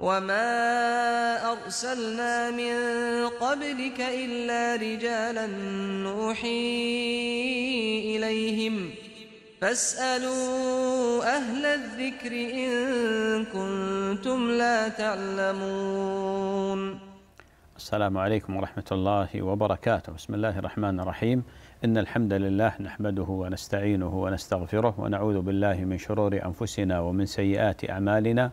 وما أرسلنا من قبلك إلا رجالا نوحي إليهم فاسألوا أهل الذكر إن كنتم لا تعلمون السلام عليكم ورحمة الله وبركاته بسم الله الرحمن الرحيم إن الحمد لله نحمده ونستعينه ونستغفره ونعوذ بالله من شرور أنفسنا ومن سيئات أعمالنا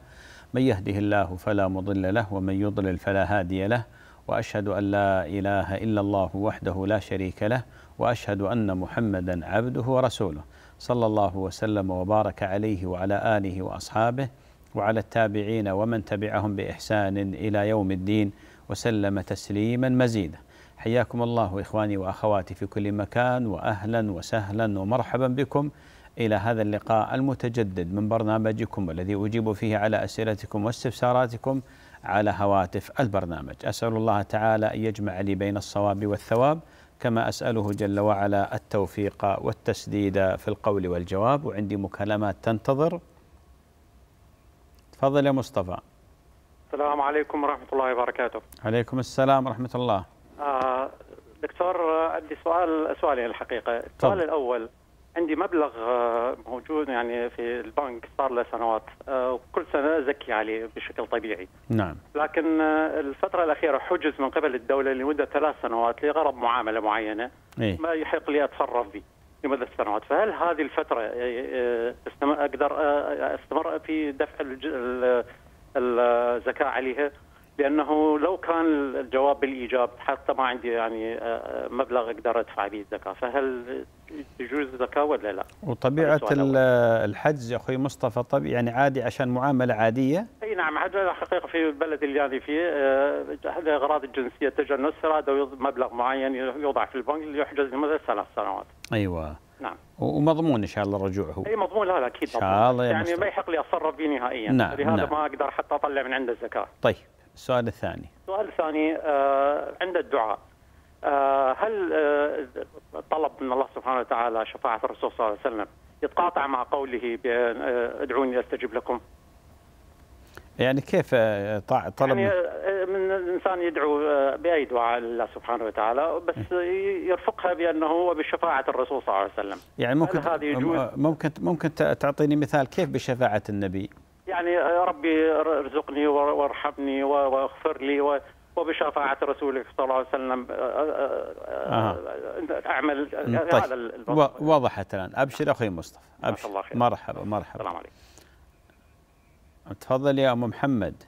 من يهده الله فلا مضل له ومن يضلل فلا هادي له واشهد ان لا اله الا الله وحده لا شريك له واشهد ان محمدا عبده ورسوله صلى الله وسلم وبارك عليه وعلى اله واصحابه وعلى التابعين ومن تبعهم باحسان الى يوم الدين وسلم تسليما مزيدا. حياكم الله اخواني واخواتي في كل مكان واهلا وسهلا ومرحبا بكم إلى هذا اللقاء المتجدد من برنامجكم الذي أجيب فيه على أسئلتكم واستفساراتكم على هواتف البرنامج أسأل الله تعالى أن يجمع لي بين الصواب والثواب كما أسأله جل وعلا التوفيق والتسديد في القول والجواب وعندي مكالمات تنتظر تفضل يا مصطفى السلام عليكم ورحمة الله وبركاته عليكم السلام ورحمة الله آه دكتور عندي سؤال سؤالين الحقيقة السؤال الأول عندي مبلغ آه، موجود يعني في البنك صار له سنوات وكل آه، سنه زكي عليه بشكل طبيعي. نعم. لكن آه، الفتره الاخيره حجز من قبل الدوله لمده ثلاث سنوات لغرض معامله معينه إيه؟ ما يحق لي اتصرف به لمده سنوات، فهل هذه الفتره اقدر استمر في دفع الزكاه عليها؟ لانه لو كان الجواب بالايجاب حتى ما عندي يعني آه، آه، مبلغ اقدر ادفع به الزكاه فهل تجوز الزكاه ولا لا؟ وطبيعه الحجز يا اخوي مصطفى طبيعي يعني عادي عشان معامله عاديه؟ اي نعم هذا حقيقه في البلد اللي يعني فيه لاغراض آه، الجنسيه تجنس هذا مبلغ معين يوضع في البنك يحجز لمده ثلاث سنوات. ايوه نعم ومضمون ان شاء الله الرجوع هو اي مضمون لا لا اكيد ان شاء الله يعني ما يحق لي اتصرف به نهائيا نعم لهذا نعم. ما اقدر حتى اطلع من عنده الزكاه. طيب السؤال الثاني السؤال الثاني آه، عند الدعاء آه، هل آه، طلب من الله سبحانه وتعالى شفاعة الرسول صلى الله عليه وسلم يتقاطع مع قوله بأن ادعوني أستجب لكم يعني كيف طلب يعني من الانسان يدعو باي دعاء لله سبحانه وتعالى بس إيه. يرفقها بانه هو بشفاعه الرسول صلى الله عليه وسلم يعني ممكن هذا يجوز ممكن ممكن تعطيني مثال كيف بشفاعه النبي؟ يعني ربي ارزقني وارحمني واغفر لي وبشفاعة رسولك صلى الله عليه وسلم آه. أه،, أه،, أه، أعمل طيب. هذا الوضع. وضحت الآن أبشر أخي مصطفى أبشر الله خير. مرحبا مرحبا السلام عليكم تفضلي يا أم محمد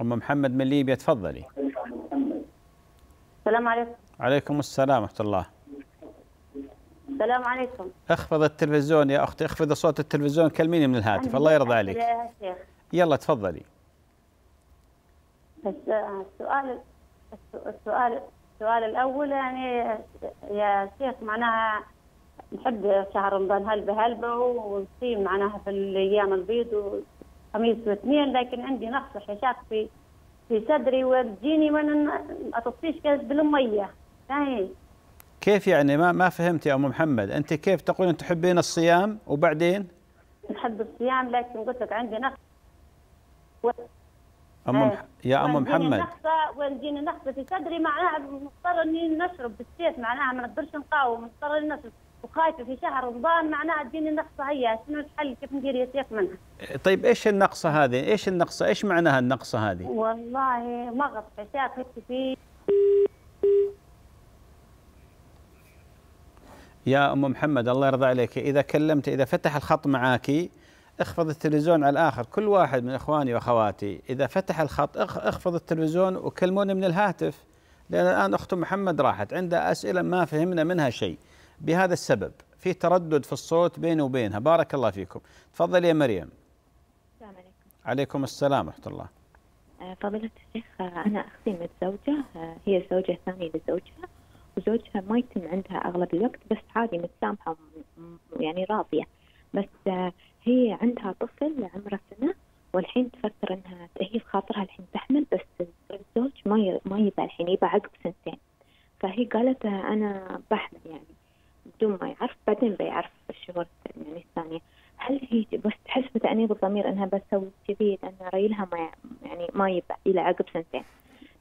أم محمد من ليبيا تفضلي السلام عليكم عليكم السلام ورحمة الله السلام عليكم اخفض التلفزيون يا اختي اخفضي صوت التلفزيون كلميني من الهاتف الله يرضى عليك يا شيخ يلا تفضلي السؤال آه، السؤال السؤال الاول يعني يا شيخ معناها نحب شهر رمضان هلبة هلبة ونصيم معناها في الايام البيض وخميس واثنين لكن عندي نقص وحشاك في في صدري وتجيني ما تطفيش كاس بالميه فاهم كيف يعني ما ما فهمت يا ام محمد انت كيف تقولين تحبين الصيام وبعدين نحب الصيام لكن قلت لك عندي نقص أم مح... يا ام محمد نقصه ونجيني نقصه في صدري معناها مضطر اني نشرب بالسيف معناها ما نقدرش نقاوم مضطر اني نشرب وخايفه في شهر رمضان معناها تجيني نقصه هي شنو الحل كيف ندير يا شيخ منها طيب ايش النقصه هذه؟ ايش النقصه؟ ايش معناها النقصه هذه؟ والله مغص عشاق في يا أم محمد الله يرضى عليك إذا كلمت إذا فتح الخط معك اخفض التلفزيون على الآخر كل واحد من إخواني وأخواتي إذا فتح الخط اخفض التلفزيون وكلموني من الهاتف لأن الآن أخت محمد راحت عندها أسئلة ما فهمنا منها شيء بهذا السبب في تردد في الصوت بيني وبينها بارك الله فيكم تفضلي يا مريم السلام عليكم عليكم السلام ورحمة الله آه، فضيلة الشيخ آه، أنا أختي متزوجة آه، هي الزوجة الثانية لزوجها وزوجها ما يتم عندها اغلب الوقت بس عادي متسامحه يعني راضيه بس هي عندها طفل عمره سنه والحين تفكر انها هي في خاطرها الحين تحمل بس الزوج ما ما يبى الحين يبى عقب سنتين فهي قالت انا بحمل يعني بدون ما يعرف بعدين بيعرف الشهور يعني الثانيه هل هي بس تحس بتأنيب الضمير انها بسوي كذي لان ريلها ما يعني ما يبى الى عقب سنتين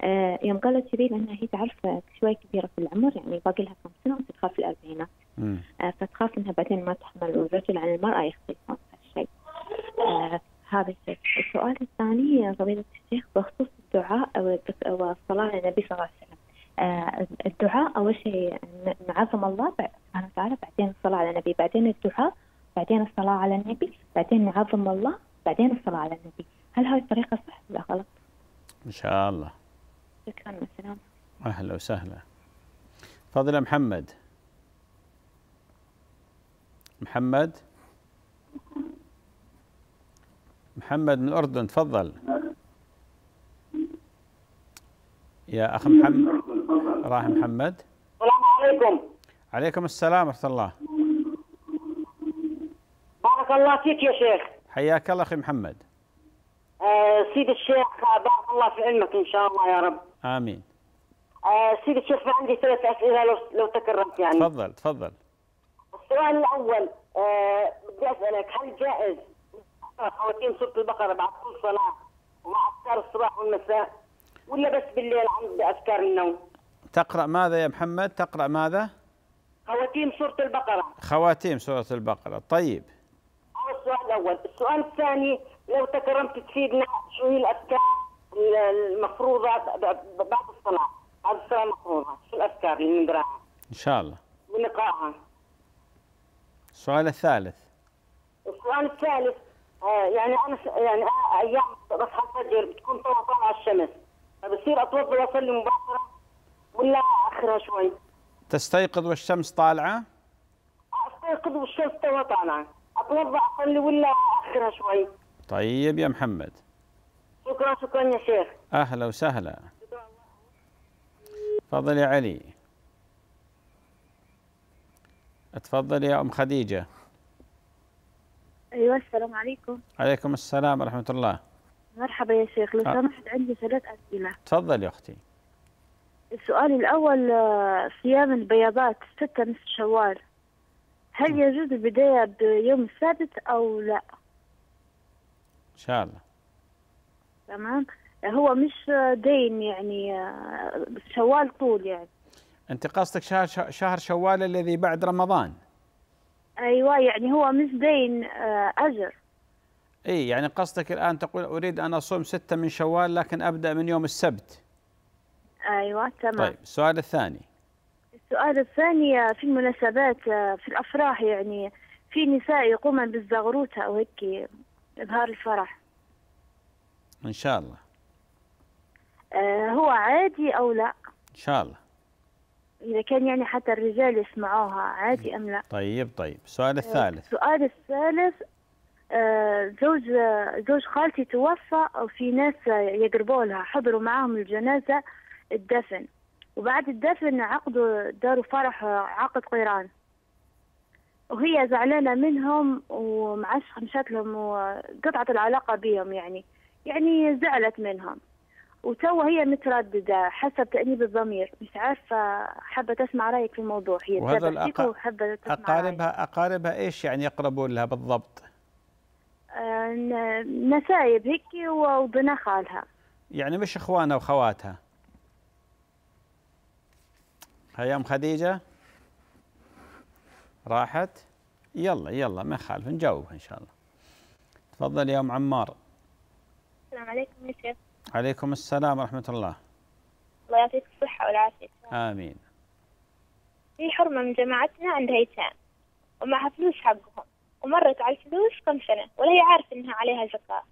آه، يوم قالت لي لانها هي تعرف شوي كبيره في العمر يعني باقي لها كم سنه وتخاف الاربعينات آه، فتخاف انها بعدين ما تحمل والرجل عن المراه يختلفون هالشيء آه، هذا الشيء السؤال الثاني فضيلة الشيخ بخصوص الدعاء والصلاة على النبي صلى الله عليه وسلم الدعاء أول شيء نعظم الله سبحانه وتعالى بعدين الصلاة على النبي بعدين الدعاء بعدين الصلاة على النبي بعدين نعظم الله بعدين الصلاة على النبي هل هذه الطريقة صح ولا غلط؟ إن شاء الله شكرا والسلام اهلا وسهلا فضل محمد محمد محمد من الأردن تفضل يا أخ محمد راح محمد السلام عليكم عليكم السلام ورحمة الله بارك الله فيك يا شيخ حياك الله أخي محمد آه سيد الشيخ بارك الله في علمك إن شاء الله يا رب امين آه سيدي الشيخ عندي ثلاث اسئله لو لو تكرمت يعني تفضل تفضل السؤال الاول آه بدي اسالك هل جائز خواتيم سوره البقره بعد كل صلاه ومع اذكار الصباح والمساء ولا بس بالليل عند اذكار النوم تقرا ماذا يا محمد تقرا ماذا خواتيم سوره البقره خواتيم سوره البقره طيب هذا السؤال الاول السؤال الثاني لو تكرمت تفيدنا شو هي الاذكار المفروضه بعد الصلاه بعد الصلاه مفروضه شو الاذكار اللي نقراها ان شاء الله ونقراها السؤال الثالث السؤال الثالث آه يعني انا يعني آه ايام بصحى الفجر بتكون طالعه طالعه الشمس فبصير اتوضا واصلي مباشره ولا اخرها شوي تستيقظ والشمس طالعه؟ استيقظ والشمس توها طالعه اتوضا اصلي ولا اخرها شوي طيب يا محمد شكرا شكرا يا شيخ أهلا وسهلا تفضل يا علي تفضل يا أم خديجة أيوة السلام عليكم عليكم السلام ورحمة الله مرحبا يا شيخ لو آه. سمحت عندي ثلاث أسئلة تفضل يا أختي السؤال الأول آه، صيام البياضات ستة نصف شوال هل يجوز البداية بيوم السادس أو لا؟ إن شاء الله تمام هو مش دين يعني شوال طول يعني انت قصدك شهر شهر شوال الذي بعد رمضان ايوه يعني هو مش دين آه، اجر اي يعني قصدك الان تقول اريد ان اصوم ستة من شوال لكن ابدا من يوم السبت ايوه تمام طيب السؤال الثاني السؤال الثاني آه، في المناسبات آه، في الافراح يعني في نساء يقومن بالزغروته او هيك اظهار الفرح ان شاء الله آه، هو عادي او لا ان شاء الله اذا كان يعني حتى الرجال يسمعوها عادي ام لا طيب طيب السؤال الثالث السؤال آه، الثالث آه، زوج زوج خالتي توفى وفي ناس يقربوا لها حضروا معاهم الجنازه الدفن وبعد الدفن عقدوا داروا فرح عقد قيران وهي زعلانه منهم ومعش مشات لهم وقطعت العلاقه بهم يعني يعني زعلت منهم وتو هي مترددة حسب تأنيب الضمير مش عارفة حابة تسمع رأيك في الموضوع هي وهذا الأق... حابة تسمع أقاربها رأيك. أقاربها إيش يعني يقربون لها بالضبط؟ آه، نسايب هيك وبنا خالها يعني مش إخوانها وخواتها هيا أم خديجة راحت يلا يلا ما يخالف نجاوبها إن شاء الله تفضل يا أم عمار السلام عليكم يا شيخ عليكم السلام ورحمة الله الله يعطيك الصحة والعافية آمين في حرمة من جماعتنا عندها يتام ومعها فلوس حقهم ومرت على الفلوس كم سنة ولا هي عارفة إنها عليها زكاة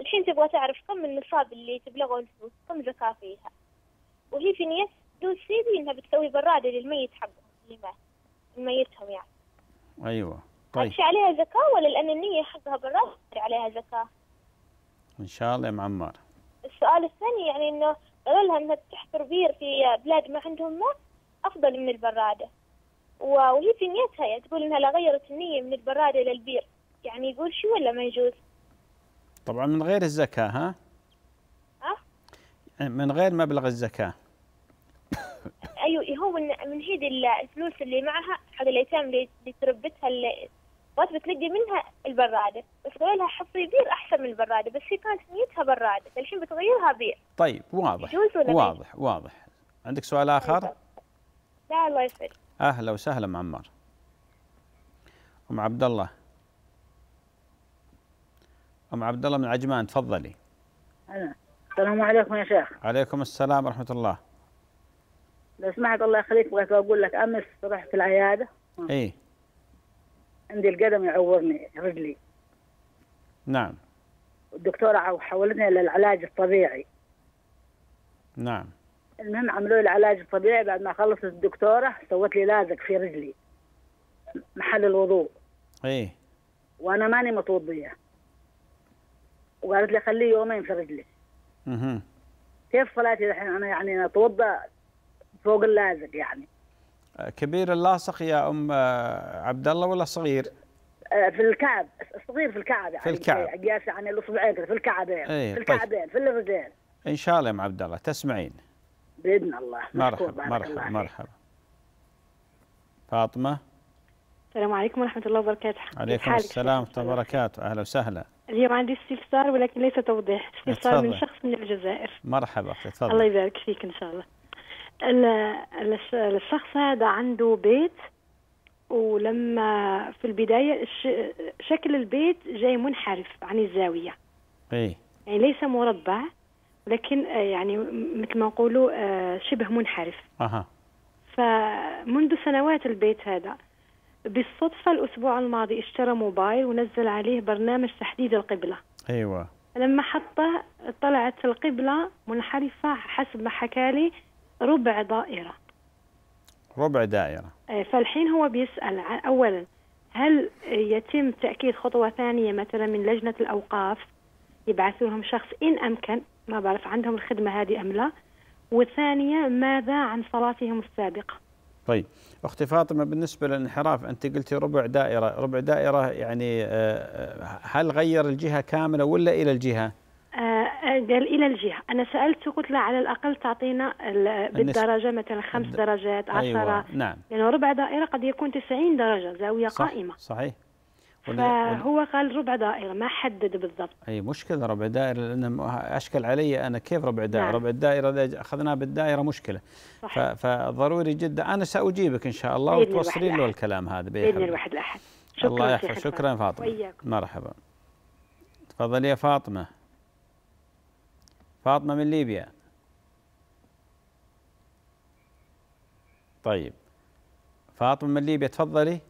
الحين تبغى تعرف كم النصاب اللي تبلغه الفلوس كم زكاة فيها وهي في نية فلوس سيدي إنها بتسوي برادة للميت حقهم اللي مات ميتهم يعني أيوة طيب عليها زكاة ولا لأن النية حقها برادة عليها زكاة ان شاء الله يا معمار السؤال الثاني يعني انه قالوا لها انها تحفر بير في بلاد ما عندهم ماء افضل من البراده وهي في نيتها يعني تقول انها لا غيرت النيه من البراده للبير يعني يقول شو ولا ما يجوز طبعا من غير الزكاه ها أه؟ من غير مبلغ الزكاه ايوه هو من هيدي الفلوس اللي معها حق الايتام اللي تربتها اللي وقت بتلقي منها البرادة بتغير لها حصري بير أحسن من البرادة بس هي كانت نيتها برادة الحين بتغيرها بير طيب واضح واضح واضح عندك سؤال آخر؟ لا الله يسعدك أهلا وسهلا أم عمار أم عبد الله أم عبد الله من عجمان تفضلي أنا. السلام عليكم يا شيخ عليكم السلام ورحمة الله لو سمحت الله يخليك بغيت أقول لك أمس رحت العيادة إيه عندي القدم يعورني رجلي نعم الدكتورة حولتني إلى العلاج الطبيعي نعم المهم عملوا لي العلاج الطبيعي بعد ما خلصت الدكتورة سوت لي لازق في رجلي محل الوضوء ايه وانا ماني متوضيه وقالت لي خليه يومين في رجلي اها كيف صلاتي الحين انا يعني اتوضا فوق اللازق يعني كبير اللاصق يا ام آه، عبد الله ولا صغير؟ آه، في الكعب صغير في الكعب يعني في الكعب يعني قياس يعني الاصبعين في الكعبين أيه في طيب. الكعبين طيب. في الرجلين ان شاء الله يا ام عبد الله تسمعين باذن الله مرحبا مرحبا مرحبا فاطمه السلام عليكم ورحمه الله وبركاته عليكم السلام ورحمه الله وبركاته اهلا وسهلا اليوم عندي استفسار ولكن ليس توضيح استفسار من شخص من الجزائر مرحبا اختي تفضل الله يبارك فيك ان شاء الله الشخص هذا عنده بيت ولما في البداية شكل البيت جاي منحرف عن الزاوية أي. يعني ليس مربع لكن آه، يعني مثل ما نقولوا آه، شبه منحرف أها. فمنذ سنوات البيت هذا بالصدفة الأسبوع الماضي اشترى موبايل ونزل عليه برنامج تحديد القبلة أيوة لما حطه طلعت القبلة منحرفة حسب ما حكالي ربع دائرة ربع دائرة آه، فالحين هو بيسأل أولا هل يتم تأكيد خطوة ثانية مثلا من لجنة الأوقاف يبعثوا لهم شخص إن أمكن ما بعرف عندهم الخدمة هذه أم لا وثانية ماذا عن صلاتهم السابقة طيب اختي فاطمه بالنسبه للانحراف انت قلتي ربع دائره، ربع دائره يعني آه، آه، هل غير الجهه كامله ولا الى الجهه؟ آه، قال الى الجهه انا سالته قلت له على الاقل تعطينا بالدرجه مثلا خمس درجات 10 أيوة. نعم لانه يعني ربع دائره قد يكون 90 درجه زاويه صح قائمه صحيح فهو قال ربع دائره ما حدد بالضبط اي مشكله ربع دائره لان اشكل علي انا كيف ربع دائره نعم. ربع الدائره اذا اخذناها بالدائره مشكله صحيح. فضروري جدا انا ساجيبك ان شاء الله وتوصلين له الكلام هذا باذن الواحد الاحد شكرا الله يحفظك شكرا فاطمه وإياكم. مرحبا تفضلي يا فاطمه فاطمة من ليبيا طيب فاطمة من ليبيا تفضلي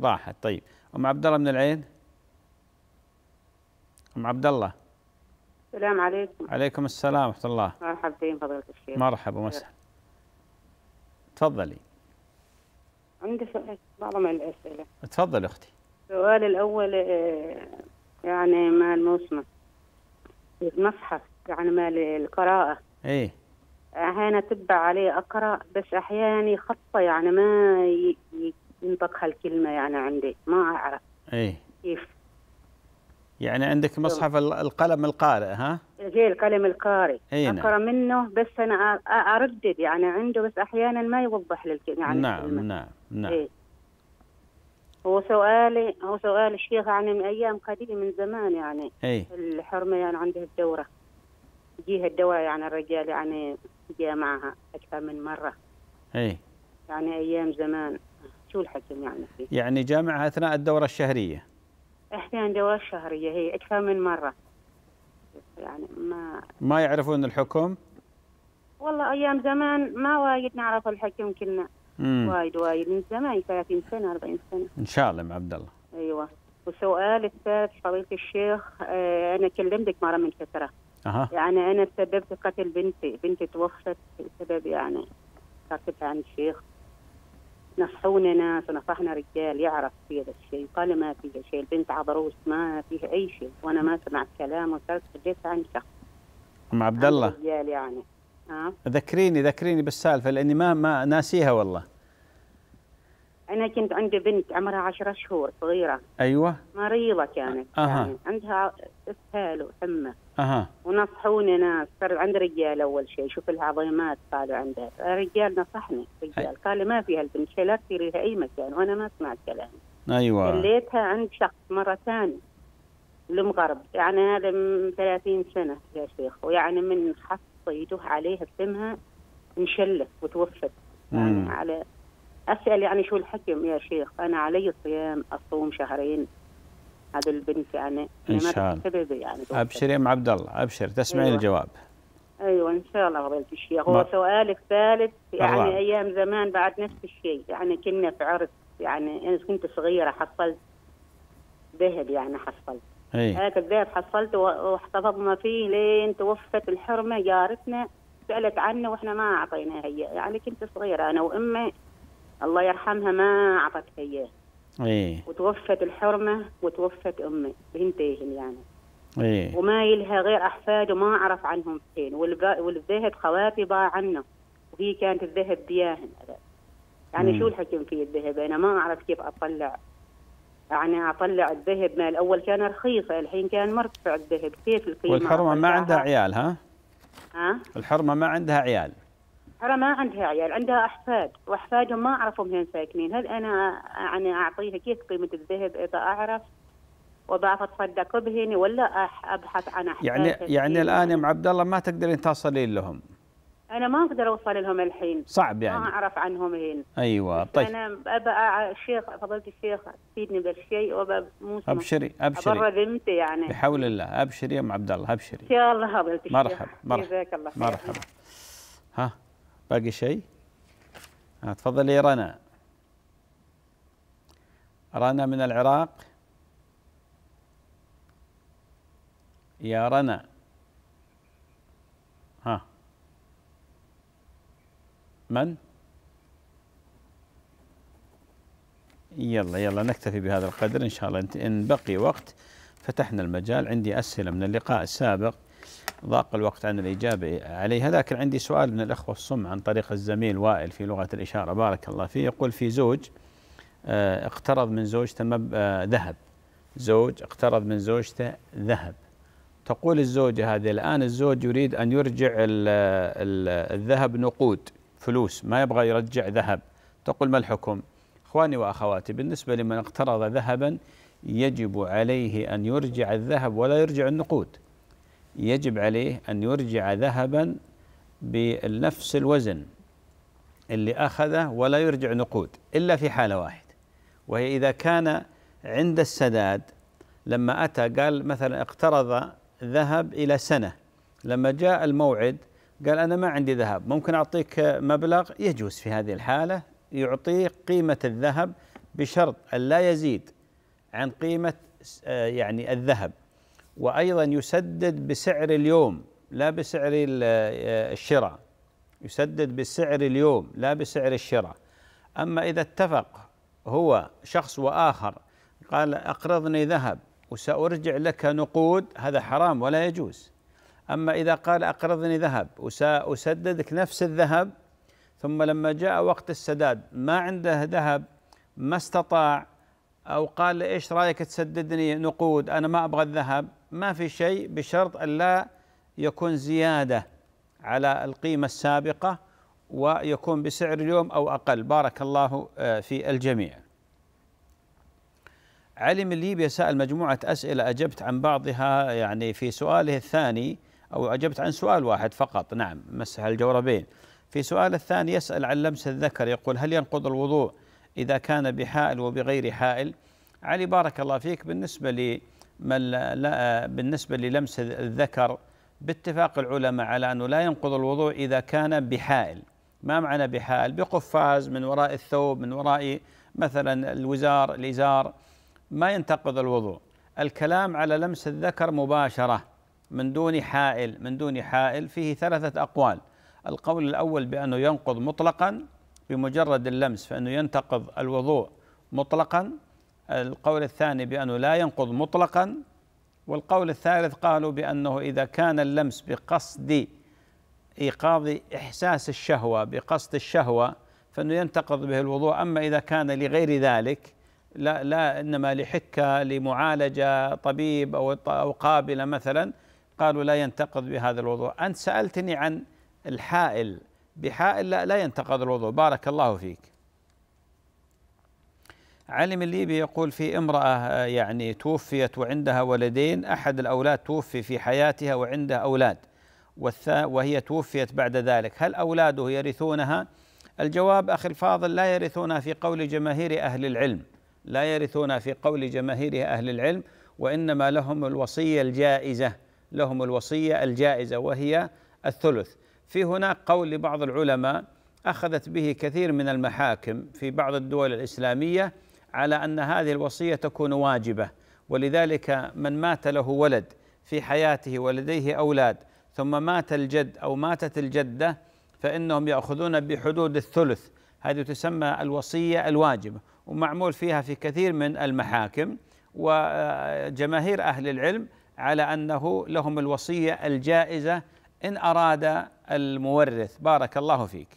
راحت طيب أم عبد الله من العين أم عبد الله السلام عليكم عليكم السلام ورحمة الله مرحبتين فضيلة الشيخ مرحبا ومسهلا تفضلي عندي بعض من الأسئلة تفضلي أختي السؤال الأول آه، يعني مع الموسمة المصحف يعني مال القراءة ايه أحيانا تبع عليه أقرأ بس أحيانا يخطى يعني ما ينطق هالكلمة يعني عندي ما أعرف ايه كيف يعني عندك مصحف القلم القارئ ها؟ ايه القلم القارئ اي نعم. اقرا منه بس انا اردد يعني عنده بس احيانا ما يوضح للكلمه يعني نعم الكلمة. نعم نعم إيه؟ هو سؤالي هو سؤال الشيخ يعني من ايام قديمه من زمان يعني أي. الحرمه يعني عندها الدوره يجيها الدواء يعني الرجال يعني جاء معها اكثر من مره اي يعني ايام زمان شو الحكم يعني فيه؟ يعني جامعها اثناء الدوره الشهريه احيانا الدوره الشهريه هي اكثر من مره يعني ما ما يعرفون الحكم؟ والله ايام زمان ما وايد نعرف الحكم كنا وايد وايد من زمان 30 سنه 40 سنه ان شاء الله ام عبد الله ايوه والسؤال الثالث فضيله الشيخ آه، انا كلمتك مره من فتره أه. يعني انا سببت قتل بنتي بنتي توفت بسبب يعني كاتبها عن الشيخ نصحونا ناس ونصحنا رجال يعرف في هذا الشيء قال ما فيها شيء البنت عضروس ما فيها اي شيء وانا ما سمعت كلام وصرت عن شخص ام عبد الله رجال يعني ذكريني ذكريني بالسالفه لاني ما ما ناسيها والله انا كنت عندي بنت عمرها 10 شهور صغيره ايوه مريضه كانت أه. يعني عندها اسهال وحمى اها ونصحوني ناس صار عند رجال اول شيء شوف لها عظيمات قالوا عندها رجال نصحني رجال قال لي ما فيها البنت شيء لا تثيريها اي مكان وانا ما سمعت كلامي ايوه خليتها عند شخص مره ثانيه المغرب يعني هذا من 30 سنه يا شيخ ويعني من حص صيدوه عليها اسمها انشلت وتوفت يعني على اسال يعني شو الحكم يا شيخ انا علي صيام اصوم شهرين هذا البنت يعني ان شاء الله يعني ابشر يا ام عبد الله ابشر تسمعين أيوة. الجواب ايوه ان شاء الله فضيله الشيخ هو سؤالك الثالث يعني الله. ايام زمان بعد نفس الشيء يعني كنا في عرس يعني انا كنت صغيره حصلت ذهب يعني حصلت إيه. انا كذاب حصلت واحتفظنا فيه لين توفت الحرمه جارتنا سالت عنه واحنا ما اعطيناها هي يعني كنت صغيره انا وامي الله يرحمها ما اعطت اياه ايه وتوفت الحرمه وتوفت امي بنتين يعني ايه وما يلها غير احفاد وما اعرف عنهم فين والذهب خواتي باع عنه وهي كانت الذهب دياهن يعني مم. شو الحكم في الذهب انا ما اعرف كيف اطلع يعني اطلع الذهب ما الاول كان رخيص الحين كان مرتفع الذهب كيف القيمه والحرمه ما عندها عيال ها؟ ها؟ الحرمه ما عندها عيال ترى ما عندها عيال عندها احفاد واحفادهم ما اعرفهم وين ساكنين هل انا يعني اعطيها كيف قيمه الذهب اذا اعرف وبعرف اتصدق بهن ولا أبحث عن احفاد يعني يعني إيه. الان يا ام عبد الله ما تقدرين تصلين لهم انا ما اقدر اوصل لهم الحين صعب يعني ما اعرف عنهم الحين ايوه طيب انا ابى الشيخ فضيله الشيخ تفيدني بالشيء وابى مو ابشري ابشري ابرر ذمتي يعني بحول الله ابشري يا ام عبد الله ابشري يا الله فضيله الشيخ مرحبا مرحبا جزاك الله خير مرحبا ها باقي شيء؟ تفضلي يا رنا رنا من العراق يا رنا من؟ يلا يلا نكتفي بهذا القدر إن شاء الله إن بقي وقت فتحنا المجال عندي أسئلة من اللقاء السابق ضاق الوقت عن الإجابة عليها لكن عندي سؤال من الأخوة الصم عن طريق الزميل وائل في لغة الإشارة بارك الله فيه يقول في زوج آه، اقترض من زوجته مب... آه، ذهب زوج اقترض من زوجته ذهب تقول الزوجة هذه الآن الزوج يريد أن يرجع ال ال الذهب نقود فلوس ما يبغى يرجع ذهب تقول ما الحكم اخواني واخواتي بالنسبه لمن اقترض ذهبا يجب عليه ان يرجع الذهب ولا يرجع النقود يجب عليه ان يرجع ذهبا بنفس الوزن اللي اخذه ولا يرجع نقود الا في حاله واحده وهي اذا كان عند السداد لما اتى قال مثلا اقترض ذهب الى سنه لما جاء الموعد قال أنا ما عندي ذهب ممكن أعطيك مبلغ يجوز في هذه الحالة يعطيه قيمة الذهب بشرط أن لا يزيد عن قيمة آه، يعني الذهب وأيضا يسدد بسعر اليوم لا بسعر آه، الشراء يسدد بسعر اليوم لا بسعر الشراء أما إذا اتفق هو شخص وآخر قال أقرضني ذهب وسأرجع لك نقود هذا حرام ولا يجوز أما إذا قال أقرضني ذهب وسأسددك نفس الذهب ثم لما جاء وقت السداد ما عنده ذهب ما استطاع أو قال إيش رأيك تسددني نقود أنا ما أبغى الذهب ما في شيء بشرط أن لا يكون زيادة على القيمة السابقة ويكون بسعر اليوم أو أقل بارك الله آه، في الجميع علم الليبيا سأل مجموعة أسئلة أجبت عن بعضها يعني في سؤاله الثاني أو أجبت عن سؤال واحد فقط نعم مسح الجوربين في سؤال الثاني يسأل عن لمس الذكر يقول هل ينقض الوضوء إذا كان بحائل وبغير حائل علي بارك الله فيك بالنسبة لمن لا بالنسبة للمس الذكر باتفاق العلماء على أنه لا ينقض الوضوء إذا كان بحائل ما معنى بحائل بقفاز من وراء الثوب من وراء مثلا الوزار الإزار ما ينتقض الوضوء الكلام على لمس الذكر مباشره من دون حائل من دون حائل فيه ثلاثة أقوال القول الأول بأنه ينقض مطلقا بمجرد اللمس فإنه ينتقض الوضوء مطلقا القول الثاني بأنه لا ينقض مطلقا والقول الثالث قالوا بأنه إذا كان اللمس بقصد إيقاظ إحساس الشهوة بقصد الشهوة فإنه ينتقض به الوضوء أما إذا كان لغير ذلك لا لا إنما لحكة لمعالجة طبيب أو أو قابلة مثلا قالوا لا ينتقض بهذا الوضوء أنت سألتني عن الحائل بحائل لا, لا ينتقض الوضوء بارك الله فيك علم الليبي يقول في امرأة يعني توفيت وعندها ولدين أحد الأولاد توفي في حياتها وعندها أولاد وهي توفيت بعد ذلك هل أولاده يرثونها الجواب أخي الفاضل لا يرثونها في قول جماهير أهل العلم لا يرثونها في قول جماهير أهل العلم وإنما لهم الوصية الجائزة لهم الوصية الجائزة وهي الثلث في هناك قول لبعض العلماء أخذت به كثير من المحاكم في بعض الدول الإسلامية على أن هذه الوصية تكون واجبة ولذلك من مات له ولد في حياته ولديه أولاد ثم مات الجد أو ماتت الجدة فإنهم يأخذون بحدود الثلث هذه تسمى الوصية الواجبة ومعمول فيها في كثير من المحاكم وجماهير أهل العلم على انه لهم الوصيه الجائزه ان اراد المورث بارك الله فيك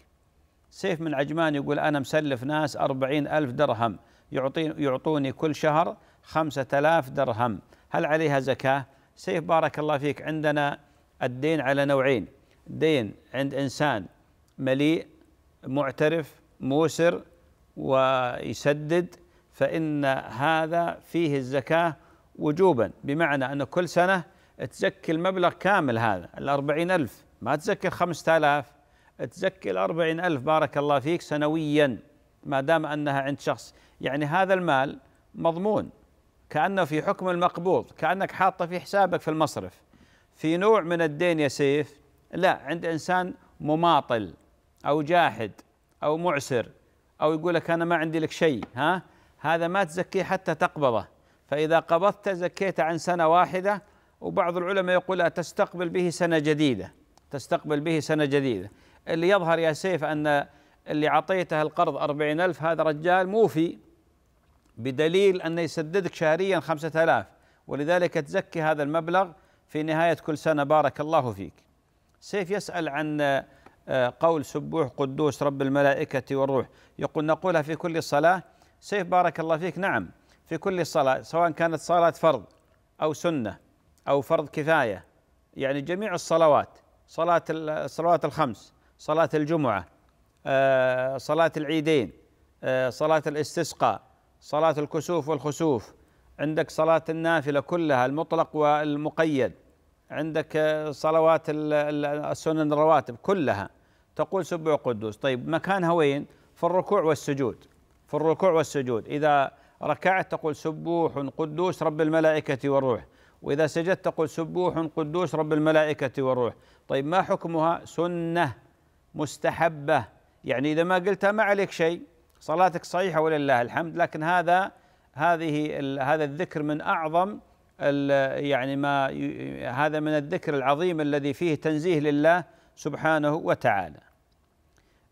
سيف من عجمان يقول انا مسلف ناس أربعين ألف درهم يعطين يعطوني كل شهر خمسة آلاف درهم هل عليها زكاة سيف بارك الله فيك عندنا الدين على نوعين دين عند إنسان مليء معترف موسر ويسدد فإن هذا فيه الزكاة وجوبا بمعنى أن كل سنة تزكي المبلغ كامل هذا الأربعين ألف ما تزكي الخمسة آلاف تزكي الأربعين ألف بارك الله فيك سنويا ما دام أنها عند شخص يعني هذا المال مضمون كأنه في حكم المقبوض كأنك حاطه في حسابك في المصرف في نوع من الدين يا سيف لا عند إنسان مماطل أو جاحد أو معسر أو يقول لك أنا ما عندي لك شيء ها هذا ما تزكيه حتى تقبضه فإذا قبضت زكيت عن سنة واحدة وبعض العلماء يقول تستقبل به سنة جديدة تستقبل به سنة جديدة اللي يظهر يا سيف أن اللي عطيته القرض أربعين ألف هذا رجال موفي بدليل أنه يسددك شهريا خمسة آلاف ولذلك تزكي هذا المبلغ في نهاية كل سنة بارك الله فيك سيف يسأل عن آه، قول سبوح قدوس رب الملائكة والروح يقول نقولها في كل صلاة سيف بارك الله فيك نعم في كل صلاة سواء كانت صلاة فرض أو سنة أو فرض كفاية يعني جميع الصلوات صلاة الصلوات الخمس صلاة الجمعة آه، صلاة العيدين آه، صلاة الاستسقاء صلاة الكسوف والخسوف عندك صلاة النافلة كلها المطلق والمقيد عندك آه، صلوات السنن الرواتب كلها تقول سبع قدوس طيب مكانها وين في الركوع والسجود في الركوع والسجود إذا ركعت تقول سبوح قدوس رب الملائكة والروح وإذا سجدت تقول سبوح قدوس رب الملائكة والروح طيب ما حكمها سنة مستحبة يعني إذا ما قلتها ما عليك شيء صلاتك صحيحة ولله الحمد لكن هذا هذه هذا الذكر من أعظم يعني ما هذا من الذكر العظيم الذي فيه تنزيه لله سبحانه وتعالى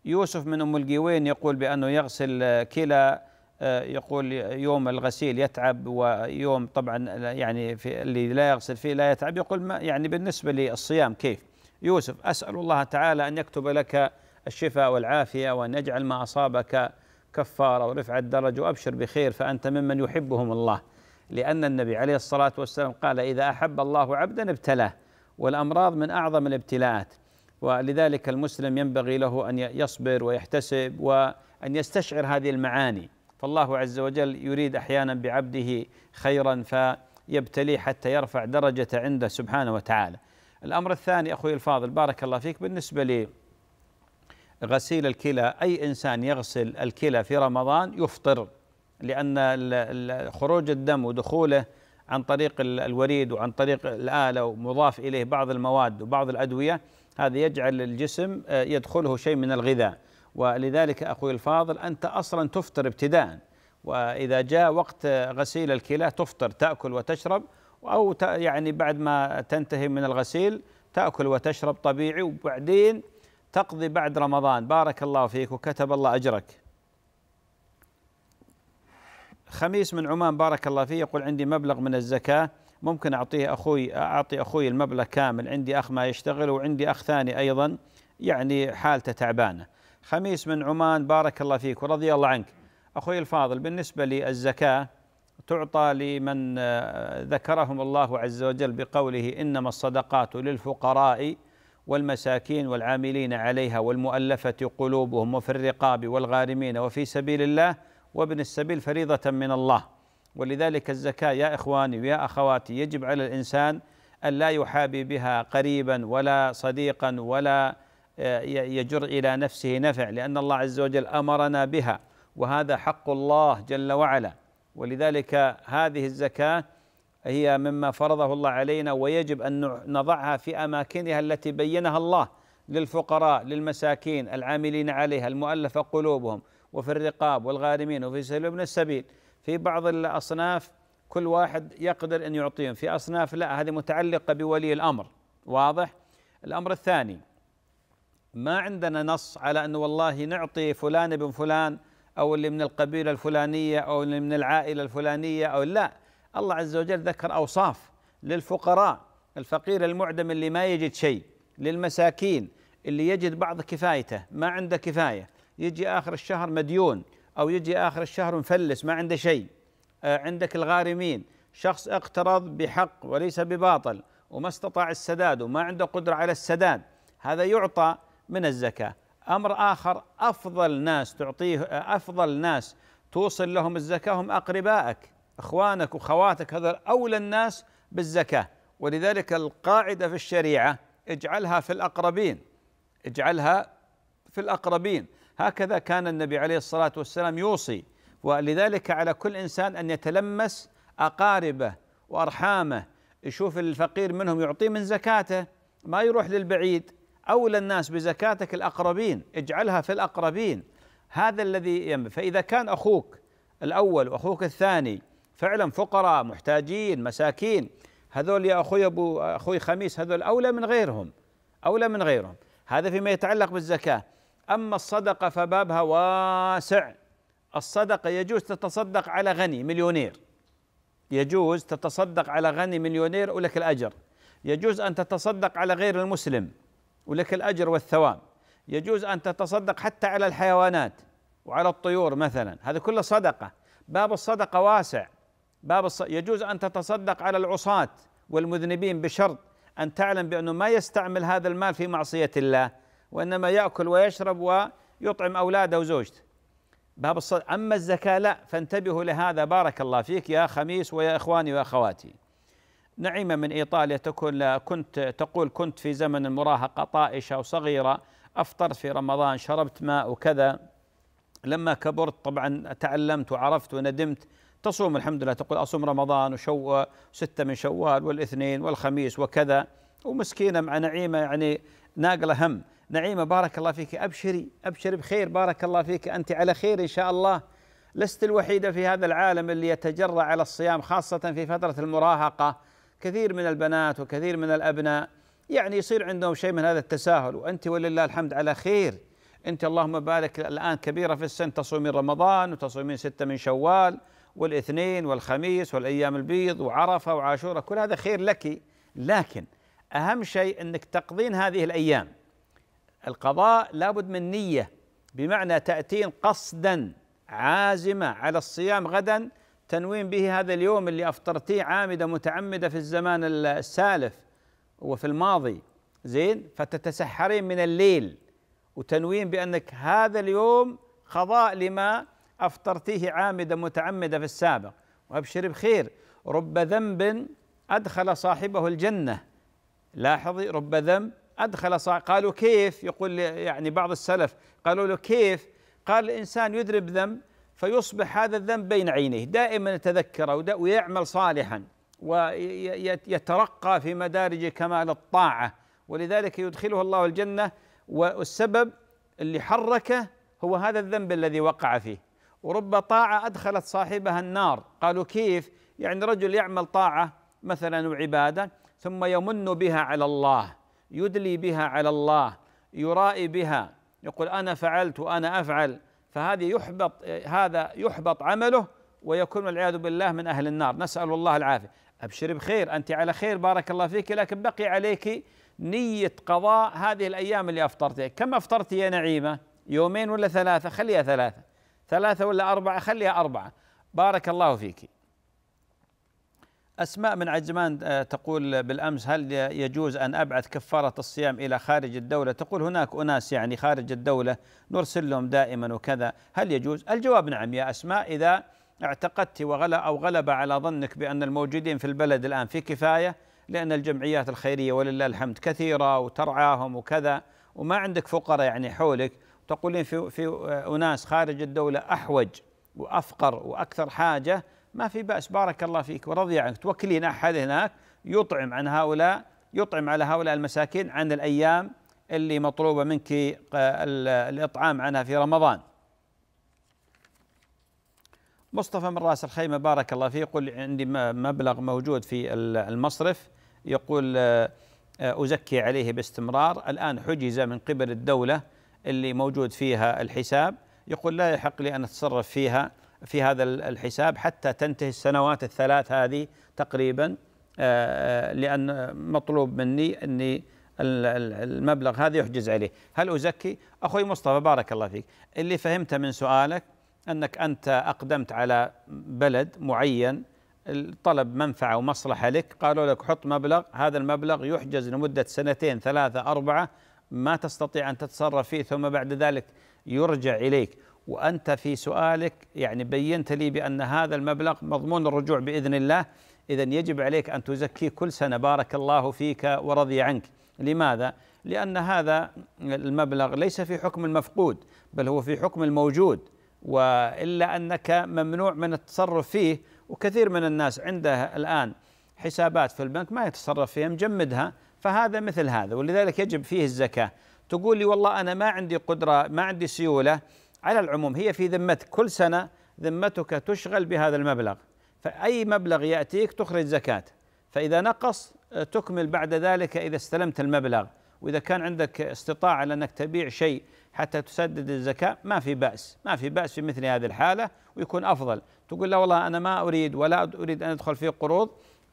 يوسف من أم القيوين يقول بأنه يغسل كلا آه، يقول يوم الغسيل يتعب ويوم طبعا يعني في اللي لا يغسل فيه لا يتعب يقول ما يعني بالنسبة للصيام كيف يوسف أسأل الله تعالى أن يكتب لك الشفاء والعافية وأن يجعل ما أصابك كفارة ورفع الدرج وأبشر بخير فأنت ممن يحبهم الله لأن النبي عليه الصلاة والسلام قال إذا أحب الله عبدا ابتلاه والأمراض من أعظم الابتلاءات ولذلك المسلم ينبغي له أن يصبر ويحتسب وأن يستشعر هذه المعاني فالله عز وجل يريد احيانا بعبده خيرا فيبتليه حتى يرفع درجة عنده سبحانه وتعالى. الامر الثاني اخوي الفاضل بارك الله فيك بالنسبة لي غسيل الكلى اي انسان يغسل الكلى في رمضان يفطر لان خروج الدم ودخوله عن طريق الوريد وعن طريق الاله ومضاف اليه بعض المواد وبعض الادويه هذا يجعل الجسم آه، يدخله شيء من الغذاء ولذلك أخوي الفاضل أنت أصلا تفطر ابتداء وإذا جاء وقت غسيل الكلى تفطر تأكل وتشرب أو يعني بعد ما تنتهي من الغسيل تأكل وتشرب طبيعي وبعدين تقضي بعد رمضان بارك الله فيك وكتب الله أجرك خميس من عمان بارك الله فيه يقول عندي مبلغ من الزكاة ممكن أعطيه أخوي أعطي أخوي المبلغ كامل عندي أخ ما يشتغل وعندي أخ ثاني أيضا يعني حالته تعبانة خميس من عمان بارك الله فيك ورضي الله عنك أخوي الفاضل بالنسبة للزكاة تعطى لمن آه، ذكرهم الله عز وجل بقوله إنما الصدقات للفقراء والمساكين والعاملين عليها والمؤلفة قلوبهم وفي الرقاب والغارمين وفي سبيل الله وابن السبيل فريضة من الله ولذلك الزكاة يا إخواني ويا أخواتي يجب على الإنسان أن لا يحابي بها قريبا ولا صديقا ولا يجر الى نفسه نفع لان الله عز وجل امرنا بها وهذا حق الله جل وعلا ولذلك هذه الزكاه هي مما فرضه الله علينا ويجب ان نضعها في اماكنها التي بينها الله للفقراء للمساكين العاملين عليها المؤلفه قلوبهم وفي الرقاب والغارمين وفي سبيل ابن السبيل في بعض الاصناف كل واحد يقدر ان يعطيهم في اصناف لا هذه متعلقه بولي الامر واضح الامر الثاني ما عندنا نص على انه والله نعطي فلان ابن فلان او اللي من القبيله الفلانيه او اللي من العائله الفلانيه او لا الله عز وجل ذكر اوصاف للفقراء الفقير المعدم اللي ما يجد شيء للمساكين اللي يجد بعض كفايته ما عنده كفايه يجي اخر الشهر مديون او يجي اخر الشهر مفلس ما عنده شيء آه، عندك الغارمين شخص اقترض بحق وليس بباطل وما استطاع السداد وما عنده قدره على السداد هذا يعطى من الزكاه امر اخر افضل ناس تعطيه افضل ناس توصل لهم الزكاه هم اقربائك اخوانك وخواتك هذا اولى الناس بالزكاه ولذلك القاعده في الشريعه اجعلها في الاقربين اجعلها في الاقربين هكذا كان النبي عليه الصلاه والسلام يوصي ولذلك على كل انسان ان يتلمس اقاربه وارحامه يشوف الفقير منهم يعطيه من زكاته ما يروح للبعيد أولى الناس بزكاتك الأقربين اجعلها في الأقربين هذا الذي ينبغي فإذا كان أخوك الأول وأخوك الثاني فعلا فقراء محتاجين مساكين هذول يا أخوي أبو أخوي خميس هذول أولى من غيرهم أولى من غيرهم هذا فيما يتعلق بالزكاة أما الصدقة فبابها واسع الصدقة يجوز تتصدق على غني مليونير يجوز تتصدق على غني مليونير ولك الأجر يجوز أن تتصدق على غير المسلم ولك الأجر والثواب يجوز أن تتصدق حتى على الحيوانات وعلى الطيور مثلا هذا كله صدقة باب الصدقة واسع باب الص... يجوز أن تتصدق على العصاة والمذنبين بشرط أن تعلم بأنه ما يستعمل هذا المال في معصية الله وإنما يأكل ويشرب ويطعم أولاده وزوجته باب الصدق أما الزكاة لا فانتبهوا لهذا بارك الله فيك يا خميس ويا إخواني وأخواتي نعيمة من إيطاليا تقول كنت تقول كنت في زمن المراهقة طائشة وصغيرة أفطرت في رمضان شربت ماء وكذا لما كبرت طبعا تعلمت وعرفت وندمت تصوم الحمد لله تقول أصوم رمضان وشو ستة من شوال والاثنين والخميس وكذا ومسكينة مع نعيمة يعني ناقلة هم نعيمة بارك الله فيك أبشري أبشري بخير بارك الله فيك أنت على خير إن شاء الله لست الوحيدة في هذا العالم اللي يتجرأ على الصيام خاصة في فترة المراهقة كثير من البنات وكثير من الابناء يعني يصير عندهم شيء من هذا التساهل وانت ولله الحمد على خير انت اللهم بارك الان كبيره في السن تصومين رمضان وتصومين سته من شوال والاثنين والخميس والايام البيض وعرفه وعاشوره كل هذا خير لك لكن اهم شيء انك تقضين هذه الايام القضاء لابد من نيه بمعنى تاتين قصدا عازمه على الصيام غدا تنوين به هذا اليوم اللي افطرتيه عامده متعمده في الزمان السالف وفي الماضي زين فتتسحرين من الليل وتنوين بانك هذا اليوم خضاء لما افطرتيه عامده متعمده في السابق وابشر بخير رب ذنب ادخل صاحبه الجنه لاحظي رب ذنب ادخل صاحبه قالوا كيف يقول يعني بعض السلف قالوا له كيف قال الانسان يذنب ذنب فيصبح هذا الذنب بين عينيه دائما يتذكره ويعمل صالحا ويترقى في مدارج كمال الطاعة ولذلك يدخله الله الجنة والسبب اللي حركه هو هذا الذنب الذي وقع فيه ورب طاعة أدخلت صاحبها النار قالوا كيف يعني رجل يعمل طاعة مثلا وعبادة ثم يمن بها على الله يدلي بها على الله يرائي بها يقول أنا فعلت وأنا أفعل فهذه يحبط هذا يحبط عمله ويكون والعياذ بالله من اهل النار نسال الله العافيه ابشري بخير انت على خير بارك الله فيك لكن بقي عليك نيه قضاء هذه الايام اللي افطرتي كم افطرتي يا نعيمه يومين ولا ثلاثه خليها ثلاثه ثلاثه ولا اربعه خليها اربعه بارك الله فيك أسماء من عجمان آه، تقول بالأمس هل يجوز أن أبعث كفارة الصيام إلى خارج الدولة تقول هناك أناس يعني خارج الدولة نرسل لهم دائما وكذا هل يجوز الجواب نعم يا أسماء إذا اعتقدت وغلى أو غلب على ظنك بأن الموجودين في البلد الآن في كفاية لأن الجمعيات الخيرية ولله الحمد كثيرة وترعاهم وكذا وما عندك فقراء يعني حولك تقولين في, في آه، أناس خارج الدولة أحوج وأفقر وأكثر حاجة ما في بأس بارك الله فيك ورضي عنك توكلين أحد هناك يطعم عن هؤلاء يطعم على هؤلاء المساكين عن الأيام اللي مطلوبة منك آه، الإطعام عنها في رمضان مصطفى من راس الخيمة بارك الله فيه يقول عندي مبلغ موجود في المصرف يقول آه، آه، أزكي عليه باستمرار الآن حجز من قبل الدولة اللي موجود فيها الحساب يقول لا يحق لي أن أتصرف فيها في هذا الحساب حتى تنتهي السنوات الثلاث هذه تقريبا آه، آه، لأن مطلوب مني أني المبلغ هذا يحجز عليه هل أزكي؟ أخوي مصطفى بارك الله فيك اللي فهمته من سؤالك أنك أنت أقدمت على بلد معين طلب منفعة ومصلحة لك قالوا لك حط مبلغ هذا المبلغ يحجز لمدة سنتين ثلاثة أربعة ما تستطيع أن تتصرف فيه ثم بعد ذلك يرجع إليك وأنت في سؤالك يعني بينت لي بأن هذا المبلغ مضمون الرجوع بإذن الله إذا يجب عليك أن تزكي كل سنة بارك الله فيك ورضي عنك لماذا؟ لأن هذا المبلغ ليس في حكم المفقود بل هو في حكم الموجود وإلا أنك ممنوع من التصرف فيه وكثير من الناس عنده الآن حسابات في البنك ما يتصرف فيها مجمدها فهذا مثل هذا ولذلك يجب فيه الزكاة تقول لي والله أنا ما عندي قدرة ما عندي سيولة على العموم هي في ذمتك كل سنة ذمتك تشغل بهذا المبلغ فأي مبلغ يأتيك تخرج زكاة فإذا نقص آه، تكمل بعد ذلك إذا استلمت المبلغ وإذا كان عندك استطاعة لأنك تبيع شيء حتى تسدد الزكاة ما في بأس ما في بأس في مثل هذه الحالة ويكون أفضل تقول لا والله أنا ما أريد ولا أريد أن أدخل في قروض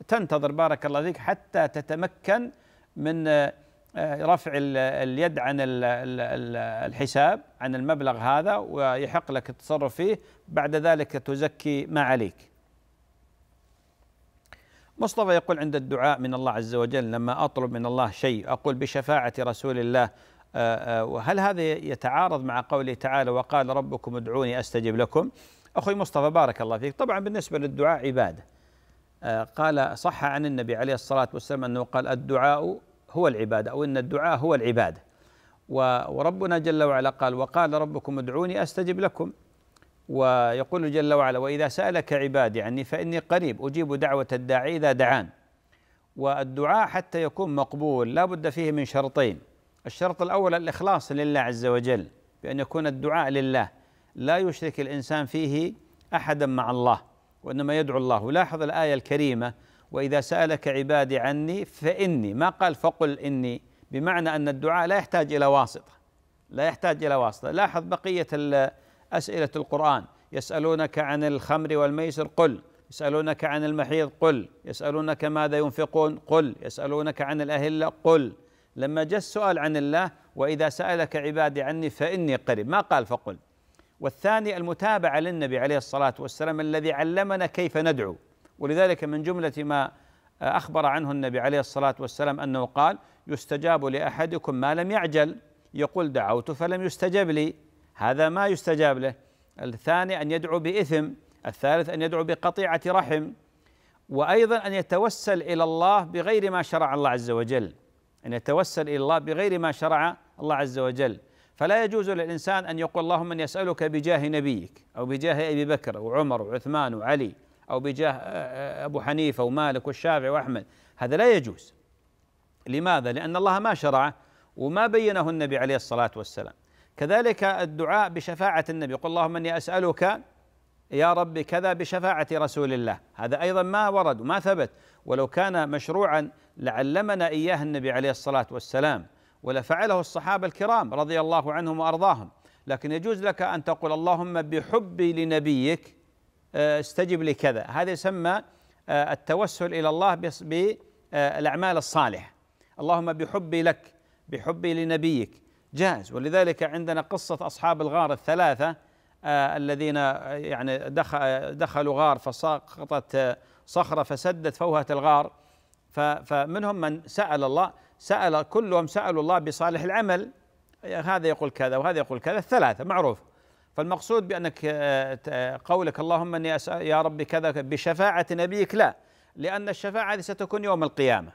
تنتظر بارك الله فيك حتى تتمكن من آه، آه، رفع اليد عن الحساب عن المبلغ هذا ويحق لك التصرف فيه بعد ذلك تزكي ما عليك مصطفى يقول عند الدعاء من الله عز وجل لما أطلب من الله شيء أقول بشفاعة رسول الله آه، آه، وهل هذا يتعارض مع قوله تعالى وقال ربكم ادعوني أستجب لكم أخوي مصطفى بارك الله فيك طبعا بالنسبة للدعاء عبادة قال صح عن النبي عليه الصلاة والسلام أنه قال الدعاء هو العبادة أو أن الدعاء هو العبادة وربنا جل وعلا قال وقال ربكم ادعوني أستجب لكم ويقول جل وعلا وإذا سألك عبادي عني فإني قريب أجيب دعوة الداعي إذا دعان والدعاء حتى يكون مقبول لا بد فيه من شرطين الشرط الأول الإخلاص لله عز وجل بأن يكون الدعاء لله لا يشرك الإنسان فيه أحدا مع الله وإنما يدعو الله لاحظ الآية الكريمة واذا سالك عبادي عني فاني ما قال فقل اني بمعنى ان الدعاء لا يحتاج الى واسطه لا يحتاج الى واسطه لاحظ بقيه اسئله القران يسالونك عن الخمر والميسر قل يسالونك عن المحيض قل يسالونك ماذا ينفقون قل يسالونك عن الاهله قل لما جاء السؤال عن الله واذا سالك عبادي عني فاني قريب ما قال فقل والثاني المتابعه للنبي عليه الصلاه والسلام الذي علمنا كيف ندعو ولذلك من جملة ما أخبر عنه النبي عليه الصلاة والسلام أنه قال يستجاب لأحدكم ما لم يعجل يقول دعوت فلم يستجب لي هذا ما يستجاب له الثاني أن يدعو بإثم الثالث أن يدعو بقطيعة رحم وأيضا أن يتوسل إلى الله بغير ما شرع الله عز وجل أن يتوسل إلى الله بغير ما شرع الله عز وجل فلا يجوز للإنسان أن يقول اللهم أن يسألك بجاه نبيك أو بجاه أبي بكر وعمر وعثمان وعلي أو بجاه آه، آه، أبو حنيفة ومالك والشافعي وأحمد هذا لا يجوز لماذا؟ لأن الله ما شرعه وما بينه النبي عليه الصلاة والسلام كذلك الدعاء بشفاعة النبي قل اللهم إني أسألك يا ربي كذا بشفاعة رسول الله هذا أيضا ما ورد وما ثبت ولو كان مشروعا لعلمنا إياه النبي عليه الصلاة والسلام ولفعله الصحابة الكرام رضي الله عنهم وأرضاهم لكن يجوز لك أن تقول اللهم بحبي لنبيك آه، استجب لكذا هذا يسمى آه، التوسل إلى الله بالأعمال آه، الصالحة اللهم بحبي لك بحبي لنبيك جاز ولذلك عندنا قصة أصحاب الغار الثلاثة الذين يعني دخلوا غار فسقطت صخرة فسدت فوهة الغار فمنهم من سأل الله سأل كلهم سألوا الله بصالح العمل هذا يقول كذا وهذا يقول كذا الثلاثة معروف فالمقصود بأنك آه، قولك اللهم أني أسأل يا ربي كذا بشفاعة نبيك لا لأن الشفاعة هذه ستكون يوم القيامة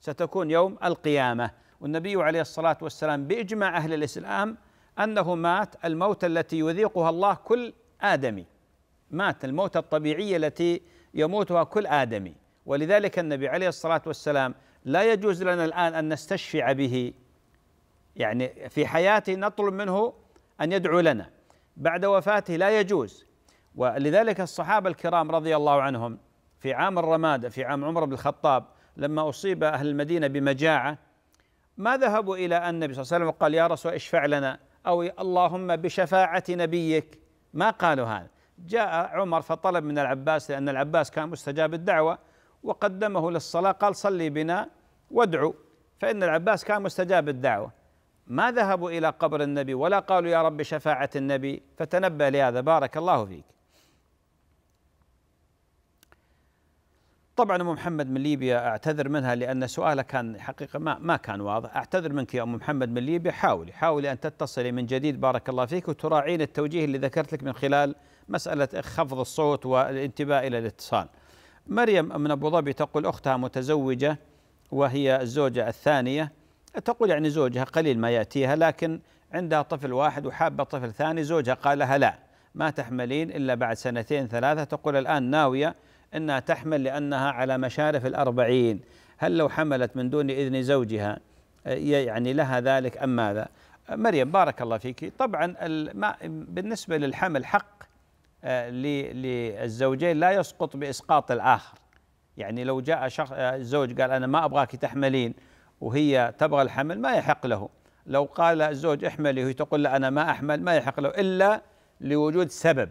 ستكون يوم القيامة والنبي عليه الصلاة والسلام بإجماع أهل الإسلام أنه مات الموت التي يذيقها الله كل آدمي مات الموت الطبيعية التي يموتها كل آدمي ولذلك النبي عليه الصلاة والسلام لا يجوز لنا الآن أن نستشفع به يعني في حياته نطلب منه أن يدعو لنا بعد وفاته لا يجوز ولذلك الصحابة الكرام رضي الله عنهم في عام الرمادة في عام عمر بن الخطاب لما أصيب أهل المدينة بمجاعة ما ذهبوا إلى النبي صلى الله عليه وسلم وقال يا رسول اشفع لنا أو اللهم بشفاعة نبيك ما قالوا هذا جاء عمر فطلب من العباس لأن العباس كان مستجاب الدعوة وقدمه للصلاة قال صلي بنا وادعو فإن العباس كان مستجاب الدعوة ما ذهبوا الى قبر النبي ولا قالوا يا رب شفاعه النبي فتنبه لهذا بارك الله فيك. طبعا ام محمد من ليبيا اعتذر منها لان سؤالها كان حقيقه ما ما كان واضح، اعتذر منك يا ام محمد من ليبيا حاولي حاولي ان تتصلي من جديد بارك الله فيك وتراعين التوجيه اللي ذكرت لك من خلال مساله خفض الصوت والانتباه الى الاتصال. مريم من ابو ظبي تقول اختها متزوجه وهي الزوجه الثانيه تقول يعني زوجها قليل ما يأتيها لكن عندها طفل واحد وحابة طفل ثاني زوجها قال لها لا ما تحملين إلا بعد سنتين ثلاثة تقول الآن ناوية أنها تحمل لأنها على مشارف الأربعين هل لو حملت من دون إذن زوجها آه، يعني لها ذلك أم ماذا آه، مريم بارك الله فيك طبعا بالنسبة للحمل حق آه، للزوجين لا يسقط بإسقاط الآخر يعني لو جاء شخص الزوج قال أنا ما أبغاك تحملين وهي تبغى الحمل ما يحق له لو قال الزوج احملي وهي تقول لا أنا ما أحمل ما يحق له إلا لوجود سبب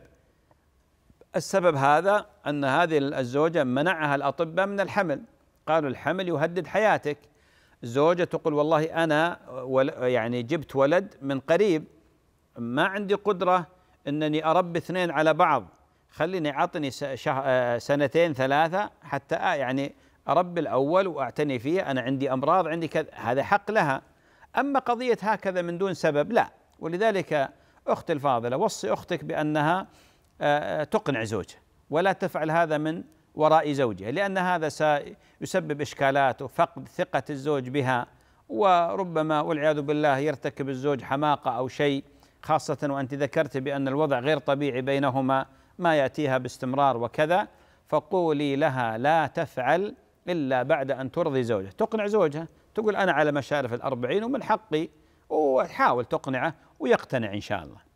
السبب هذا أن هذه الزوجة منعها الأطباء من الحمل قالوا الحمل يهدد حياتك زوجة تقول والله أنا يعني جبت ولد من قريب ما عندي قدرة أنني أربي اثنين على بعض خليني أعطني سنتين ثلاثة حتى آه، يعني أرب الأول وأعتني فيه أنا عندي أمراض عندي كذا هذا حق لها أما قضية هكذا من دون سبب لا ولذلك أختي الفاضلة وصي أختك بأنها آه، آه، تقنع زوجها ولا تفعل هذا من وراء زوجها لأن هذا سيسبب إشكالات وفقد ثقة الزوج بها وربما والعياذ بالله يرتكب الزوج حماقة أو شيء خاصة وأنت ذكرت بأن الوضع غير طبيعي بينهما ما يأتيها باستمرار وكذا فقولي لها لا تفعل إلا بعد أن ترضي زوجها تقنع زوجها تقول أنا على مشارف الأربعين ومن حقي وحاول تقنعه ويقتنع إن شاء الله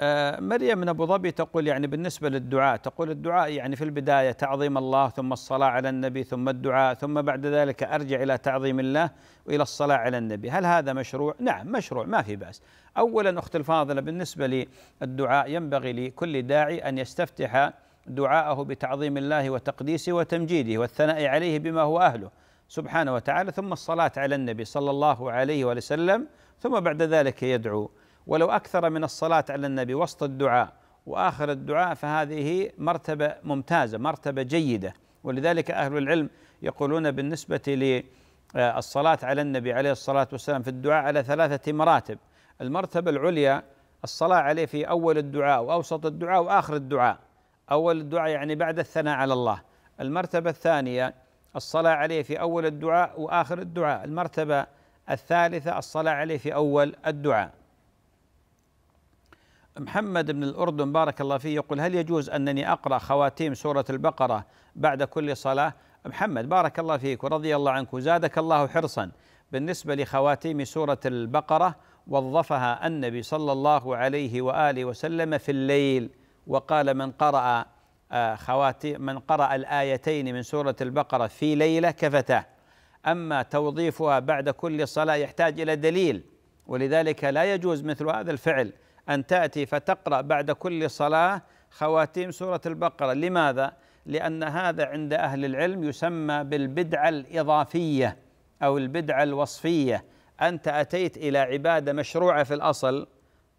آه، مريم من ابو ظبي تقول يعني بالنسبه للدعاء تقول الدعاء يعني في البدايه تعظيم الله ثم الصلاه على النبي ثم الدعاء ثم بعد ذلك ارجع الى تعظيم الله والى الصلاه على النبي، هل هذا مشروع؟ نعم مشروع ما في باس. اولا اختي الفاضله بالنسبه للدعاء ينبغي لكل داعي ان يستفتح دعاءه بتعظيم الله وتقديسه وتمجيده والثناء عليه بما هو اهله سبحانه وتعالى ثم الصلاه على النبي صلى الله عليه وسلم ثم بعد ذلك يدعو ولو اكثر من الصلاه على النبي وسط الدعاء واخر الدعاء فهذه مرتبه ممتازه مرتبه جيده ولذلك اهل العلم يقولون بالنسبه للصلاه آه، على النبي عليه الصلاه والسلام في الدعاء على ثلاثه مراتب المرتبه العليا الصلاه عليه في اول الدعاء واوسط الدعاء واخر الدعاء أول الدعاء يعني بعد الثناء على الله المرتبة الثانية الصلاة عليه في أول الدعاء وآخر الدعاء المرتبة الثالثة الصلاة عليه في أول الدعاء محمد بن الأردن بارك الله فيه يقول هل يجوز أنني أقرأ خواتيم سورة البقرة بعد كل صلاة محمد بارك الله فيك ورضي الله عنك وزادك الله حرصا بالنسبة لخواتيم سورة البقرة وظفها النبي صلى الله عليه وآله وسلم في الليل وقال من قرأ آه، خواتي من قرأ الآيتين من سورة البقرة في ليلة كفتاه أما توظيفها بعد كل صلاة يحتاج إلى دليل ولذلك لا يجوز مثل هذا الفعل أن تأتي فتقرأ بعد كل صلاة خواتيم سورة البقرة لماذا؟ لأن هذا عند أهل العلم يسمى بالبدعة الإضافية أو البدعة الوصفية أنت أتيت إلى عبادة مشروعة في الأصل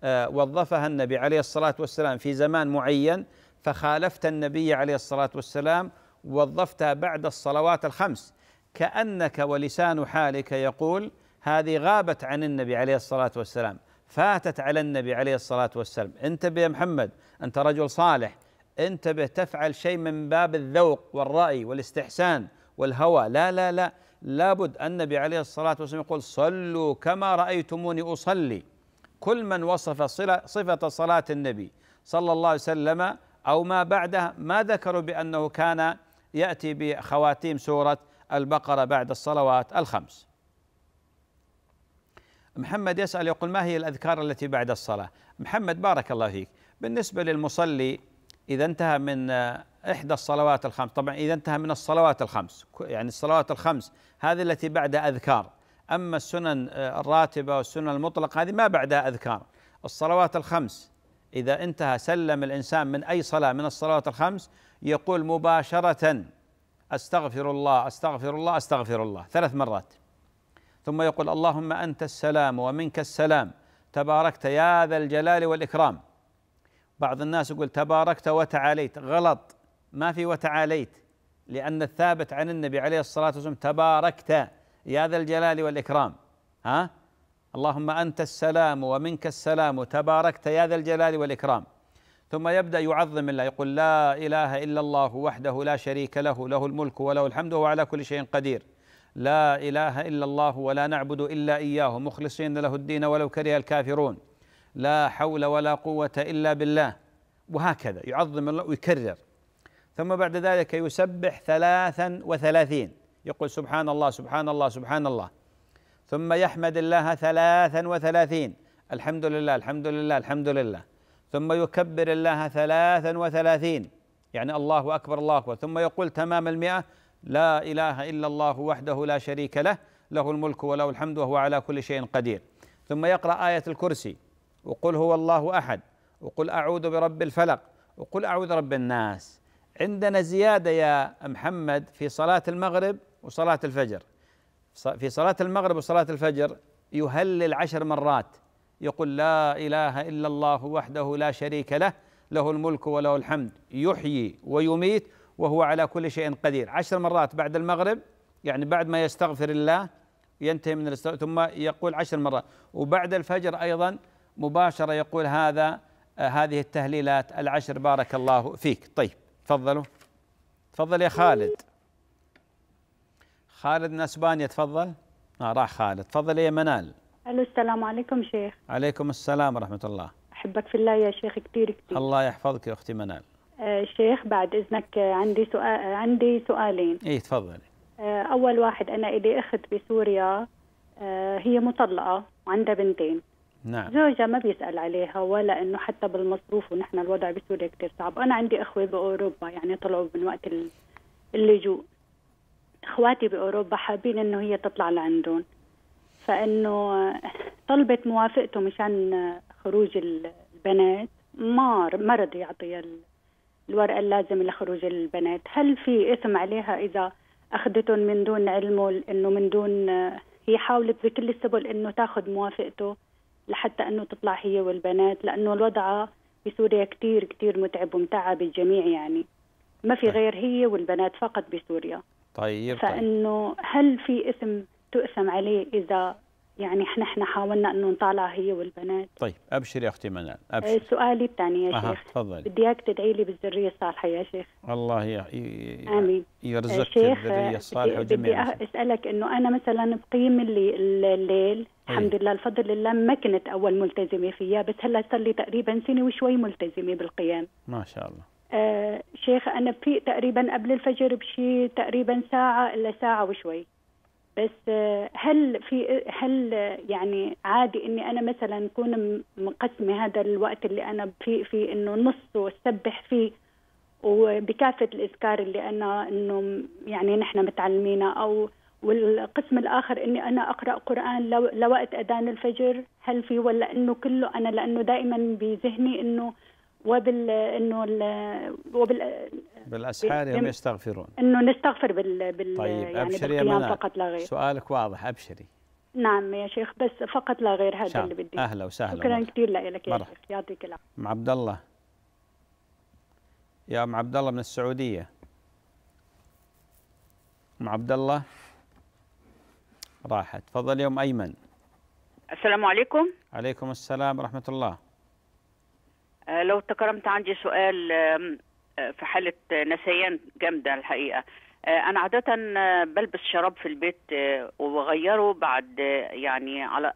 آه، وظفها النبي عليه الصلاة والسلام في زمان معين فخالفت النبي عليه الصلاة والسلام وظفتها بعد الصلوات الخمس كأنك ولسان حالك يقول هذه غابت عن النبي عليه الصلاة والسلام فاتت على النبي عليه الصلاة والسلام انتبه يا محمد أنت رجل صالح انتبه تفعل شيء من باب الذوق والرأي والاستحسان والهوى لا لا لا لابد النبي عليه الصلاة والسلام يقول صلوا كما رأيتموني أصلي كل من وصف صفة صلاة النبي صلى الله عليه وسلم أو ما بعدها ما ذكروا بأنه كان يأتي بخواتيم سورة البقرة بعد الصلوات الخمس محمد يسأل يقول ما هي الأذكار التي بعد الصلاة محمد بارك الله فيك بالنسبة للمصلي إذا انتهى من إحدى الصلوات الخمس طبعا إذا انتهى من الصلوات الخمس يعني الصلوات الخمس هذه التي بعد أذكار أما السنن آه، الراتبة والسنن المطلقة هذه ما بعدها أذكار الصلوات الخمس إذا انتهى سلم الإنسان من أي صلاة من الصلوات الخمس يقول مباشرة أستغفر الله أستغفر الله أستغفر الله ثلاث مرات ثم يقول اللهم أنت السلام ومنك السلام تباركت يا ذا الجلال والإكرام بعض الناس يقول تباركت وتعاليت غلط ما في وتعاليت لأن الثابت عن النبي عليه الصلاة والسلام تباركت يا ذا الجلال والإكرام ها اللهم أنت السلام ومنك السلام تباركت يا ذا الجلال والإكرام ثم يبدأ يعظم الله يقول لا إله إلا الله وحده لا شريك له له الملك وله الحمد وهو على كل شيء قدير لا إله إلا الله ولا نعبد إلا إياه مخلصين له الدين ولو كره الكافرون لا حول ولا قوة إلا بالله وهكذا يعظم الله ويكرر ثم بعد ذلك يسبح ثلاثا وثلاثين يقول سبحان الله سبحان الله سبحان الله ثم يحمد الله ثلاثا وثلاثين الحمد لله الحمد لله الحمد لله ثم يكبر الله ثلاثا وثلاثين يعني الله أكبر الله أكبر ثم يقول تمام المئة لا إله إلا الله وحده لا شريك له له الملك وله الحمد وهو على كل شيء قدير ثم يقرأ آية الكرسي وقل هو الله أحد وقل أعوذ برب الفلق وقل أعوذ رب الناس عندنا زيادة يا محمد في صلاة المغرب وصلاة الفجر في صلاة المغرب وصلاة الفجر يهلل عشر مرات يقول لا إله إلا الله وحده لا شريك له له الملك وله الحمد يحيي ويميت وهو على كل شيء قدير عشر مرات بعد المغرب يعني بعد ما يستغفر الله ينتهي من ثم يقول عشر مرات وبعد الفجر أيضا مباشرة يقول هذا آه، هذه التهليلات العشر بارك الله فيك طيب تفضلوا تفضل يا خالد خالد من اسبانيا تفضل آه راح خالد تفضل يا منال الو السلام عليكم شيخ عليكم السلام ورحمه الله احبك في الله يا شيخ كثير كثير الله يحفظك يا اختي منال آه شيخ بعد اذنك آه، عندي سؤال آه، عندي سؤالين ايه تفضلي آه اول واحد انا الي اخت بسوريا آه هي مطلقه وعندها بنتين نعم زوجها ما بيسال عليها ولا انه حتى بالمصروف ونحن الوضع بسوريا كثير صعب انا عندي اخوه باوروبا يعني طلعوا من وقت اللجوء اخواتي باوروبا حابين انه هي تطلع لعندهم فانه طلبت موافقته مشان خروج البنات ما ما رضي يعطيها الورقه اللازمه لخروج البنات هل في اثم عليها اذا اخذتهم من دون علمه انه من دون هي حاولت بكل السبل انه تاخذ موافقته لحتى انه تطلع هي والبنات لانه الوضع بسوريا كثير كثير متعب ومتعب الجميع يعني ما في غير هي والبنات فقط بسوريا طيب،, طيب فانه هل في اسم تؤثم عليه اذا يعني نحن حاولنا انه نطالع هي والبنات طيب ابشري يا اختي منال آه، ابشري سؤالي الثاني يا أه. شيخ تفضلي بدي اياك تدعي لي بالذريه الصالحه يا شيخ الله ي... ي... امين يرزقك آه، الذريه آه، الصالحه وجميع بدي, بدي اسالك انه انا مثلا بقيم اللي الليل الحمد لله الفضل لله ما كنت اول ملتزمه فيها بس هلا صار لي تقريبا سنه وشوي ملتزمه بالقيام ما شاء الله آه، شيخ انا في تقريبا قبل الفجر بشي تقريبا ساعه الا ساعه وشوي بس آه، هل في هل يعني عادي اني انا مثلا اكون مقسمه هذا الوقت اللي انا في في انه نص واسبح فيه وبكافه الاذكار اللي انا انه يعني نحن متعلمينها او والقسم الاخر اني انا اقرا قران لو لوقت اذان الفجر هل في ولا انه كله انا لانه دائما بذهني انه وبال انه وبال بالاسحار هم يستغفرون انه نستغفر بال, بال... طيب يعني ابشري يا فقط لا غير سؤالك واضح ابشري نعم يا شيخ بس فقط لا غير هذا اللي بدي اهلا وسهلا شكرا كثير لك يا شيخ يعطيك العافيه ام عبد الله يا ام عبد الله من السعوديه ام عبد الله راحت تفضل يا ام ايمن السلام عليكم عليكم السلام ورحمه الله آه، لو تكرمت عندي سؤال آه، في حالة نسيان جامدة الحقيقة آه، أنا عادة بلبس شراب في البيت وبغيره بعد يعني على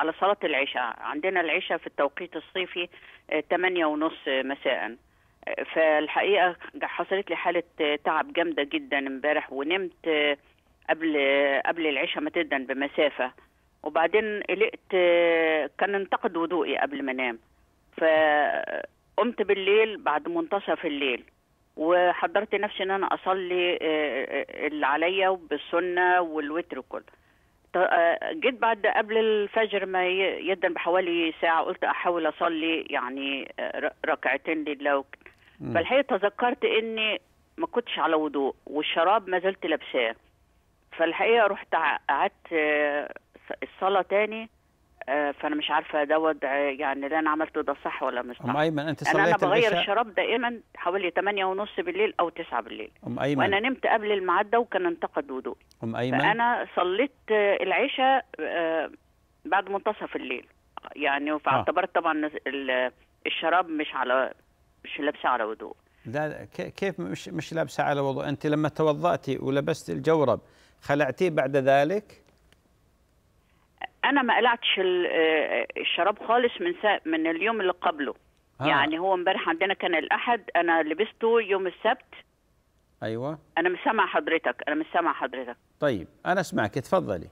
على صلاة العشاء عندنا العشاء في التوقيت الصيفي 8 ونص مساء فالحقيقة حصلت لي حالة تعب جامدة جدا امبارح ونمت قبل قبل العشاء ما تدن بمسافة وبعدين قلقت كان انتقد وضوئي قبل ما انام فقمت بالليل بعد منتصف الليل وحضرت نفسي ان انا اصلي آه، آه، اللي عليا وبالسنه والوتر وكل آه، جيت بعد قبل الفجر ما يدا بحوالي ساعه قلت احاول اصلي يعني ركعتين لله فالحقيقه تذكرت اني ما كنتش على وضوء والشراب ما زلت لابساه فالحقيقه رحت قعدت الصلاه تاني آه، فانا مش عارفه دوت يعني اللي انا عملته ده صح ولا مش صح ام ايمن انت صليت انا بغير العشاء الشراب دائما حوالي 8 ونص بالليل او 9 بالليل ام ايمن وانا نمت قبل الميعاد ده وكان انتقد وضوء ام ايمن فانا صليت العشاء آه، بعد منتصف الليل يعني فاعتبرت آه. طبعا الشراب مش على مش لابسه على وضوء لا كيف مش مش لابسه على وضوء انت لما توضأتي ولبست الجورب خلعتيه بعد ذلك انا ما قلعتش آه، الشراب خالص من من اليوم اللي قبله آه. يعني هو امبارح عندنا كان الاحد انا لبسته يوم السبت ايوه انا مش سامع حضرتك انا مش سامع حضرتك طيب انا اسمعك اتفضلي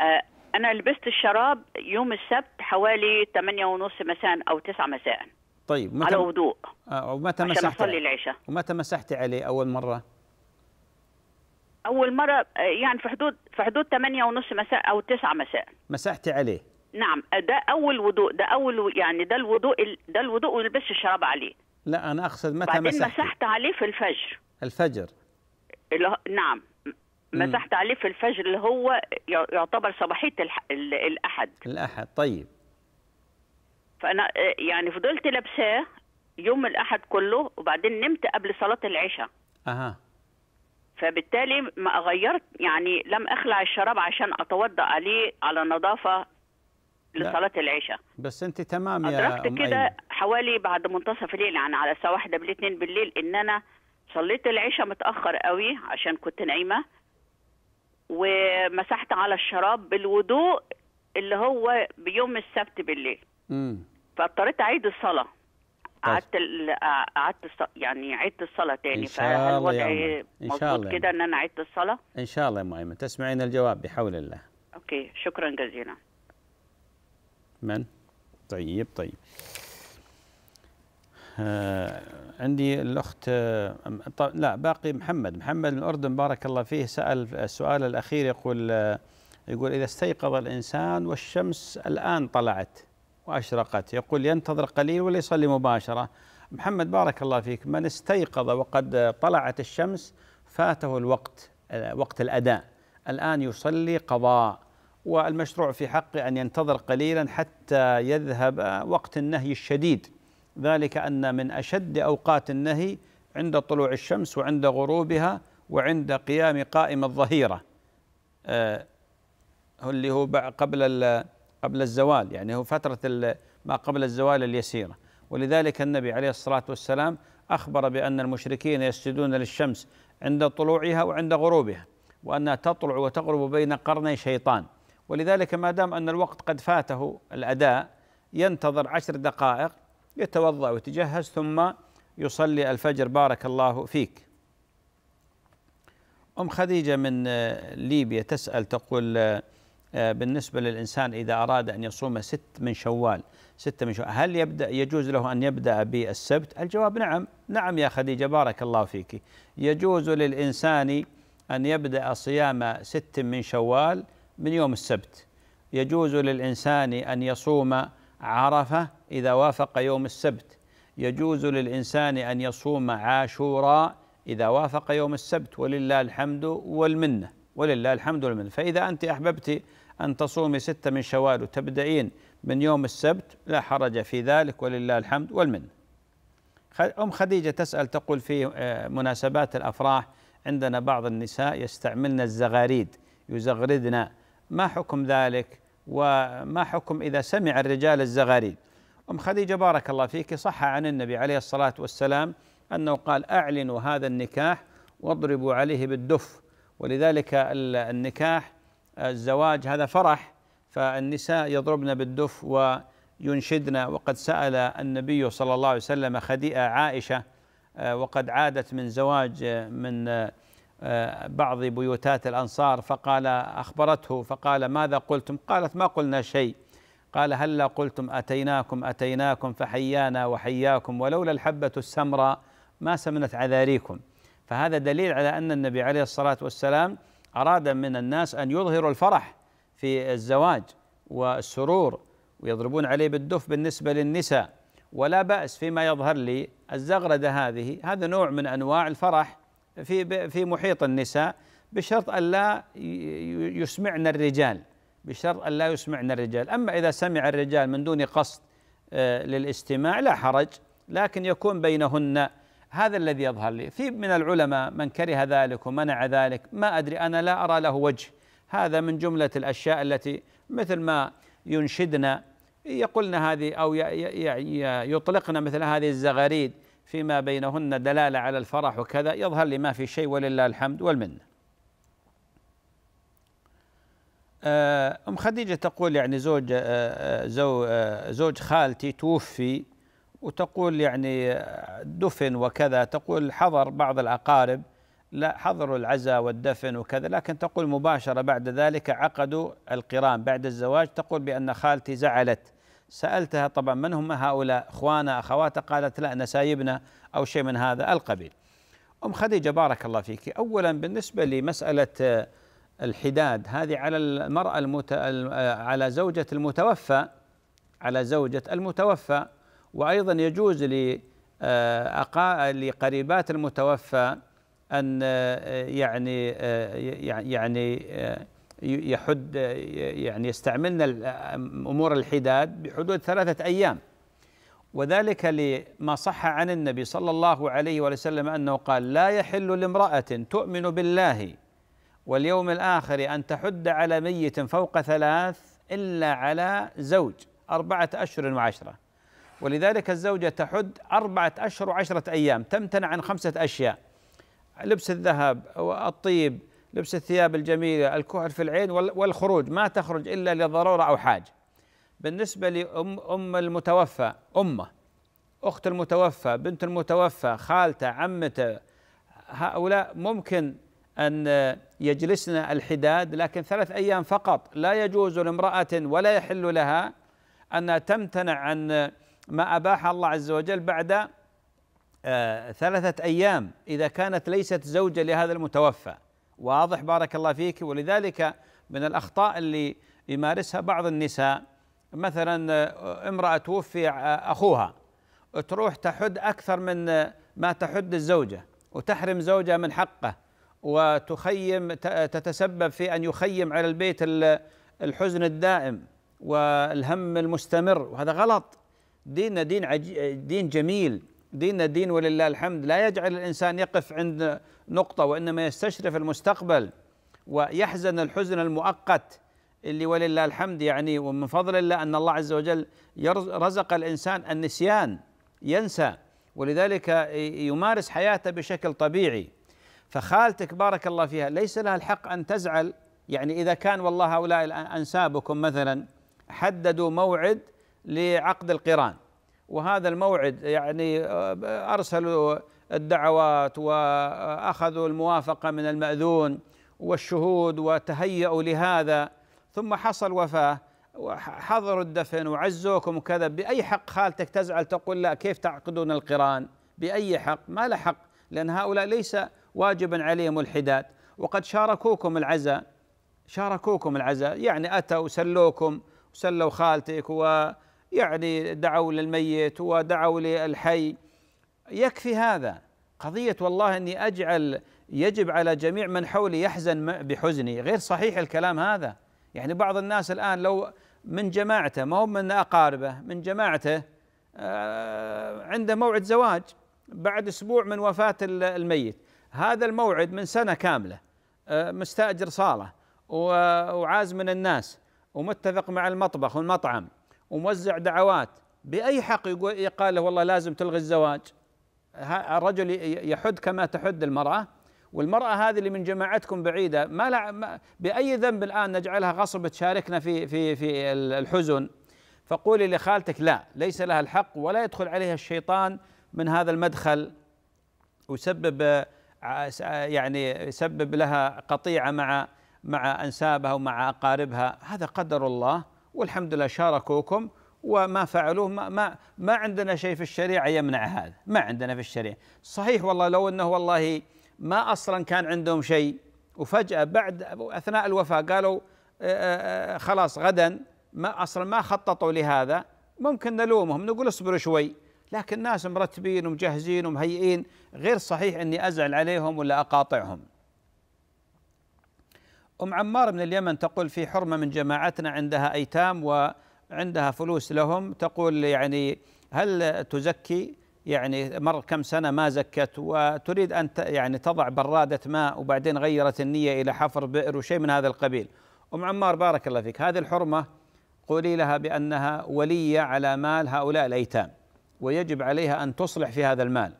آه انا لبست الشراب يوم السبت حوالي 8 ونص مساء او 9 مساء طيب متى على وضوء آه ومتى مسحتي ومتى مسحتي عليه اول مره اول مره يعني في حدود في حدود 8 ونص مساء او 9 مساء مسحتي عليه نعم ده اول وضوء ده اول يعني ده الوضوء ده الوضوء ولبس الشراب عليه لا انا اقصد متى بعدين مسحت عليه في الفجر الفجر اللي نعم مسحت عليه في الفجر اللي هو يعتبر صباحيه الاحد الاحد طيب فانا آه، يعني فضلت لابساه يوم الاحد كله وبعدين نمت قبل صلاه العشاء اها فبالتالي ما غيرت يعني لم اخلع الشراب عشان اتوضا عليه على نظافه لصلاه العشاء بس انت تمام يا ادركت كده حوالي بعد منتصف الليل يعني على الساعه واحدة بالاثنين بالليل ان انا صليت العشاء متاخر قوي عشان كنت نايمه ومسحت على الشراب بالوضوء اللي هو بيوم السبت بالليل امم فاضطريت اعيد الصلاه طيب. قعدت قعدت يعني عدت الصلاه تاني فهل وضعي مظبوط كده ان انا عدت الصلاه؟ ان شاء الله يا ام ايمن تسمعين الجواب بحول الله. اوكي شكرا جزيلا. من؟ طيب طيب. آه عندي الاخت آه طيب، لا باقي محمد محمد من الاردن بارك الله فيه سال السؤال الاخير يقول آه يقول اذا استيقظ الانسان والشمس الان طلعت وأشرقت يقول ينتظر قليل وليصلي مباشرة محمد بارك الله فيك من استيقظ وقد طلعت الشمس فاته الوقت وقت الأداء الآن يصلي قضاء والمشروع في حقه أن ينتظر قليلا حتى يذهب وقت النهي الشديد ذلك أن من أشد أوقات النهي عند طلوع الشمس وعند غروبها وعند قيام قائم الظهيرة آه، اللي هو قبل قبل الزوال يعني هو فترة ما قبل الزوال اليسيرة ولذلك النبي عليه الصلاة والسلام أخبر بأن المشركين يسجدون للشمس عند طلوعها وعند غروبها وأنها تطلع وتغرب بين قرني شيطان ولذلك ما دام أن الوقت قد فاته الأداء ينتظر عشر دقائق يتوضأ ويتجهز ثم يصلي الفجر بارك الله فيك أم خديجة من ليبيا تسأل تقول آه، بالنسبة للإنسان إذا أراد أن يصوم ست من شوال ستة من شوال هل يبدأ يجوز له أن يبدأ بالسبت الجواب نعم نعم يا خديجة بارك الله فيك يجوز للإنسان أن يبدأ صيام ست من شوال من يوم السبت يجوز للإنسان أن يصوم عرفة إذا وافق يوم السبت يجوز للإنسان أن يصوم عاشوراء إذا وافق يوم السبت ولله الحمد والمنة ولله الحمد والمنة فإذا أنت أحببت أن تصومي ستة من شوال وتبدأين من يوم السبت لا حرج في ذلك ولله الحمد والمنة أم خديجة تسأل تقول في آه، مناسبات الأفراح عندنا بعض النساء يستعملن الزغاريد يزغردن ما حكم ذلك وما حكم إذا سمع الرجال الزغاريد أم خديجة بارك الله فيك صح عن النبي عليه الصلاة والسلام أنه قال أعلنوا هذا النكاح واضربوا عليه بالدف ولذلك النكاح الزواج هذا فرح فالنساء يضربن بالدف وينشدن وقد سأل النبي صلى الله عليه وسلم خديئة عائشة آه، وقد عادت من زواج آه، من آه، بعض بيوتات الأنصار فقال أخبرته فقال ماذا قلتم قالت ما قلنا شيء قال هلا قلتم أتيناكم أتيناكم فحيانا وحياكم ولولا الحبة السمراء ما سمنت عذاريكم فهذا دليل على أن النبي عليه الصلاة والسلام أراد من الناس أن يظهروا الفرح في الزواج والسرور ويضربون عليه بالدف بالنسبة للنساء ولا بأس فيما يظهر لي الزغردة هذه هذا نوع من أنواع الفرح في في محيط النساء بشرط ألا يسمعن الرجال بشرط ألا يسمعن الرجال أما إذا سمع الرجال من دون قصد آه، للاستماع لا حرج لكن يكون بينهن هذا الذي يظهر لي في من العلماء من كره ذلك ومنع ذلك ما أدري أنا لا أرى له وجه هذا من جملة الأشياء التي مثل ما ينشدنا يقولنا هذه أو يطلقنا مثل هذه الزغاريد فيما بينهن دلالة على الفرح وكذا يظهر لي ما في شيء ولله الحمد والمنه آه، أم خديجة تقول يعني زوج آه، آه، زوج خالتي توفي وتقول يعني دفن وكذا تقول حضر بعض الأقارب لا حضروا العزاء والدفن وكذا لكن تقول مباشرة بعد ذلك عقدوا القران بعد الزواج تقول بأن خالتي زعلت سألتها طبعا من هم هؤلاء أخوانا أخواتها قالت لا نسايبنا أو شيء من هذا القبيل أم خديجة بارك الله فيك أولا بالنسبة لمسألة آه، الحداد هذه على المرأة المت... آه، على زوجة المتوفى على زوجة المتوفى وأيضا يجوز آه، لقريبات المتوفى أن آه، يعني آه، يعني يحد يعني يستعملن أمور الحداد بحدود ثلاثة أيام وذلك لما صح عن النبي صلى الله عليه وسلم أنه قال لا يحل لامرأة تؤمن بالله واليوم الآخر أن تحد على ميت فوق ثلاث إلا على زوج أربعة أشهر وعشرة ولذلك الزوجة تحد أربعة أشهر وعشرة أيام تمتنع عن خمسة أشياء لبس الذهب والطيب لبس الثياب الجميلة الكحل في العين والخروج ما تخرج إلا لضرورة أو حاجة بالنسبة لأم أم المتوفى أمه أخت المتوفى بنت المتوفى خالته عمته هؤلاء ممكن أن يجلسن الحداد لكن ثلاث أيام فقط لا يجوز لامرأة ولا يحل لها أنها تمتنع عن ما أباح الله عز وجل بعد آه، ثلاثة أيام إذا كانت ليست زوجة لهذا المتوفى واضح بارك الله فيك ولذلك من الأخطاء اللي يمارسها بعض النساء مثلا آه، امرأة توفي آه، أخوها تروح تحد أكثر من ما تحد الزوجة وتحرم زوجها من حقه وتخيم تتسبب في أن يخيم على البيت الحزن الدائم والهم المستمر وهذا غلط ديننا دين دين جميل ديننا دين ولله الحمد لا يجعل الانسان يقف عند نقطه وانما يستشرف المستقبل ويحزن الحزن المؤقت اللي ولله الحمد يعني ومن فضل الله ان الله عز وجل رزق الانسان النسيان ينسى ولذلك يمارس حياته بشكل طبيعي فخالتك بارك الله فيها ليس لها الحق ان تزعل يعني اذا كان والله هؤلاء انسابكم مثلا حددوا موعد لعقد القران وهذا الموعد يعني آه، ارسلوا الدعوات واخذوا الموافقه من الماذون والشهود وتهيأوا لهذا ثم حصل وفاه وحضروا الدفن وعزوكم وكذا بأي حق خالتك تزعل تقول لا كيف تعقدون القران بأي حق ما له حق لأن هؤلاء ليس واجبا عليهم الحداد وقد شاركوكم العزاء شاركوكم العزاء يعني أتوا وسلوكم وسلوا خالتك و يعني دعوا للميت ودعوا للحي يكفي هذا قضية والله أني أجعل يجب على جميع من حولي يحزن بحزني غير صحيح الكلام هذا يعني بعض الناس الآن لو من جماعته ما هو من أقاربه من جماعته آه، عنده موعد زواج بعد أسبوع من وفاة الميت هذا الموعد من سنة كاملة آه، مستأجر صالة وعاز من الناس ومتفق مع المطبخ والمطعم وموزع دعوات باي حق يقال له والله لازم تلغي الزواج الرجل يحد كما تحد المراه والمرأة هذه اللي من جماعتكم بعيدة ما, لا ما بأي ذنب الآن نجعلها غصب تشاركنا في في في الحزن فقولي لخالتك لا ليس لها الحق ولا يدخل عليها الشيطان من هذا المدخل ويسبب يعني يسبب لها قطيعة مع مع أنسابها ومع أقاربها هذا قدر الله والحمد لله شاركوكم وما فعلوه ما, ما, ما عندنا شيء في الشريعة يمنع هذا ما عندنا في الشريعة صحيح والله لو أنه والله ما أصلا كان عندهم شيء وفجأة بعد أثناء الوفاة قالوا آه، آه، آه، خلاص غدا ما أصلا ما خططوا لهذا ممكن نلومهم نقول اصبروا شوي لكن ناس مرتبين ومجهزين ومهيئين غير صحيح أني أزعل عليهم ولا أقاطعهم أم عمار من اليمن تقول في حرمة من جماعتنا عندها أيتام وعندها فلوس لهم تقول يعني هل تزكي يعني مر كم سنة ما زكت وتريد أن يعني تضع برادة ماء وبعدين غيرت النية إلى حفر بئر وشيء من هذا القبيل أم عمار بارك الله فيك هذه الحرمة قولي لها بأنها ولية على مال هؤلاء الأيتام ويجب عليها أن تصلح في هذا المال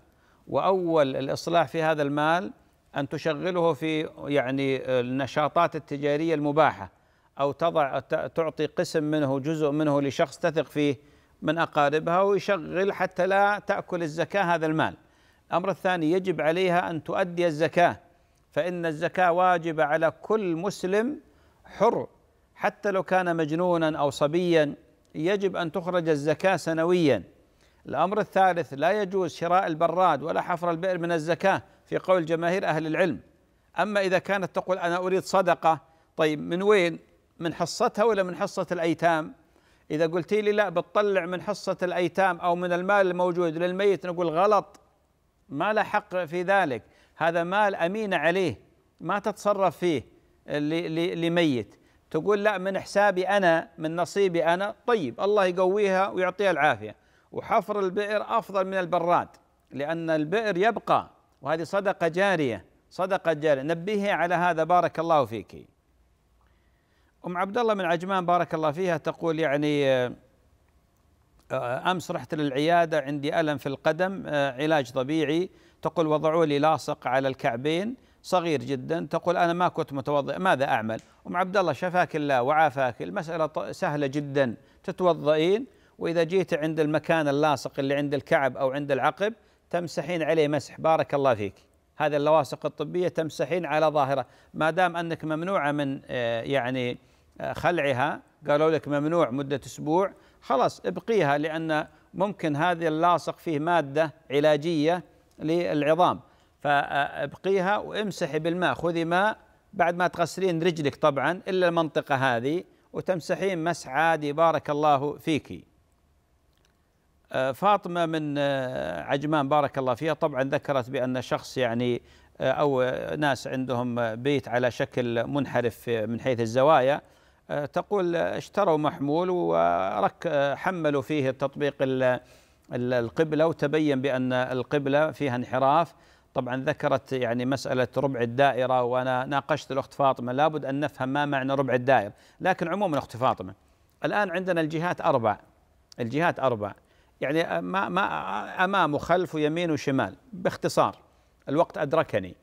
وأول الإصلاح في هذا المال أن تشغله في يعني النشاطات التجارية المباحة أو تضع تعطي قسم منه جزء منه لشخص تثق فيه من أقاربها ويشغل حتى لا تأكل الزكاة هذا المال الأمر الثاني يجب عليها أن تؤدي الزكاة فإن الزكاة واجبة على كل مسلم حر حتى لو كان مجنونا أو صبيا يجب أن تخرج الزكاة سنويا الأمر الثالث لا يجوز شراء البراد ولا حفر البئر من الزكاة في قول جماهير أهل العلم أما إذا كانت تقول أنا أريد صدقة طيب من وين من حصتها ولا من حصة الأيتام إذا قلت لي لا بتطلع من حصة الأيتام أو من المال الموجود للميت نقول غلط ما له حق في ذلك هذا مال أمين عليه ما تتصرف فيه لميت تقول لا من حسابي أنا من نصيبي أنا طيب الله يقويها ويعطيها العافية وحفر البئر أفضل من البراد لأن البئر يبقى وهذه صدقة جارية صدقة جارية نبهي على هذا بارك الله فيك أم عبد الله من عجمان بارك الله فيها تقول يعني آه، أمس رحت للعيادة عندي ألم في القدم آه، علاج طبيعي تقول وضعوا لي لاصق على الكعبين صغير جدا تقول أنا ما كنت متوضئ ماذا أعمل أم عبد الله شفاك الله وعافاك المسألة سهلة جدا تتوضئين وإذا جيت عند المكان اللاصق اللي عند الكعب أو عند العقب تمسحين عليه مسح بارك الله فيك هذه اللواصق الطبية تمسحين على ظاهرة ما دام أنك ممنوعة من آه، يعني آه، خلعها قالوا لك ممنوع مدة أسبوع خلاص ابقيها لأن ممكن هذه اللاصق فيه مادة علاجية للعظام فابقيها وامسحي بالماء خذي ماء بعد ما تغسلين رجلك طبعا إلا المنطقة هذه وتمسحين مسح عادي بارك الله فيكِ آه، فاطمة من آه، عجمان بارك الله فيها طبعا ذكرت بأن شخص يعني آه، أو ناس عندهم بيت على شكل منحرف من حيث الزوايا تقول اشتروا محمول ورك حملوا فيه التطبيق القبلة وتبين بأن القبلة فيها انحراف طبعا ذكرت يعني مسألة ربع الدائرة وأنا ناقشت الأخت فاطمة لابد أن نفهم ما معنى ربع الدائرة لكن عموما أخت فاطمة الآن عندنا الجهات أربع الجهات أربع يعني ما ما امام وخلف ويمين وشمال باختصار الوقت ادركني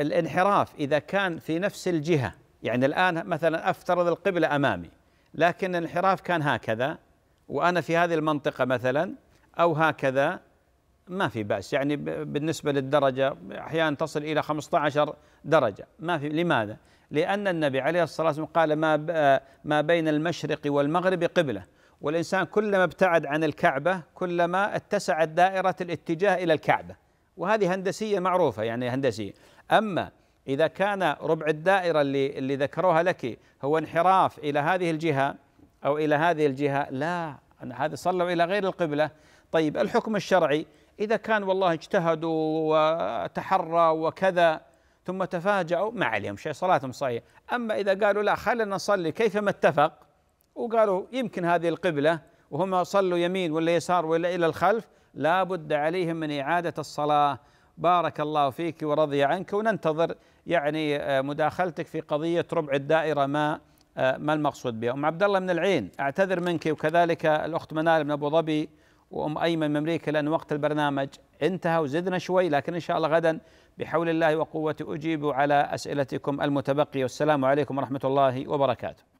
الانحراف اذا كان في نفس الجهه يعني الان مثلا افترض القبله امامي لكن الانحراف كان هكذا وانا في هذه المنطقه مثلا او هكذا ما في بأس يعني بالنسبة للدرجة أحيانا تصل إلى 15 درجة ما في لماذا؟ لأن النبي عليه الصلاة والسلام قال ما ما بين المشرق والمغرب قبلة والإنسان كلما ابتعد عن الكعبة كلما اتسعت دائرة الاتجاه إلى الكعبة وهذه هندسية معروفة يعني هندسية أما إذا كان ربع الدائرة اللي, اللي ذكروها لك هو انحراف إلى هذه الجهة أو إلى هذه الجهة لا هذا صلوا إلى غير القبلة طيب الحكم الشرعي إذا كان والله اجتهدوا وتحرى وكذا ثم تفاجأوا ما عليهم شيء صلاتهم صحيحة أما إذا قالوا لا خلنا نصلي كيفما اتفق وقالوا يمكن هذه القبلة وهم صلوا يمين ولا يسار ولا إلى الخلف لا بد عليهم من إعادة الصلاة بارك الله فيك ورضي عنك وننتظر يعني آه، مداخلتك في قضية ربع الدائرة ما آه، ما المقصود بها أم عبد الله من العين أعتذر منك وكذلك الأخت منال من أبو ظبي وأم أيمن من أمريكا لأن وقت البرنامج انتهى وزدنا شوي لكن إن شاء الله غدا بحول الله وقوة أجيب على أسئلتكم المتبقية والسلام عليكم ورحمة الله وبركاته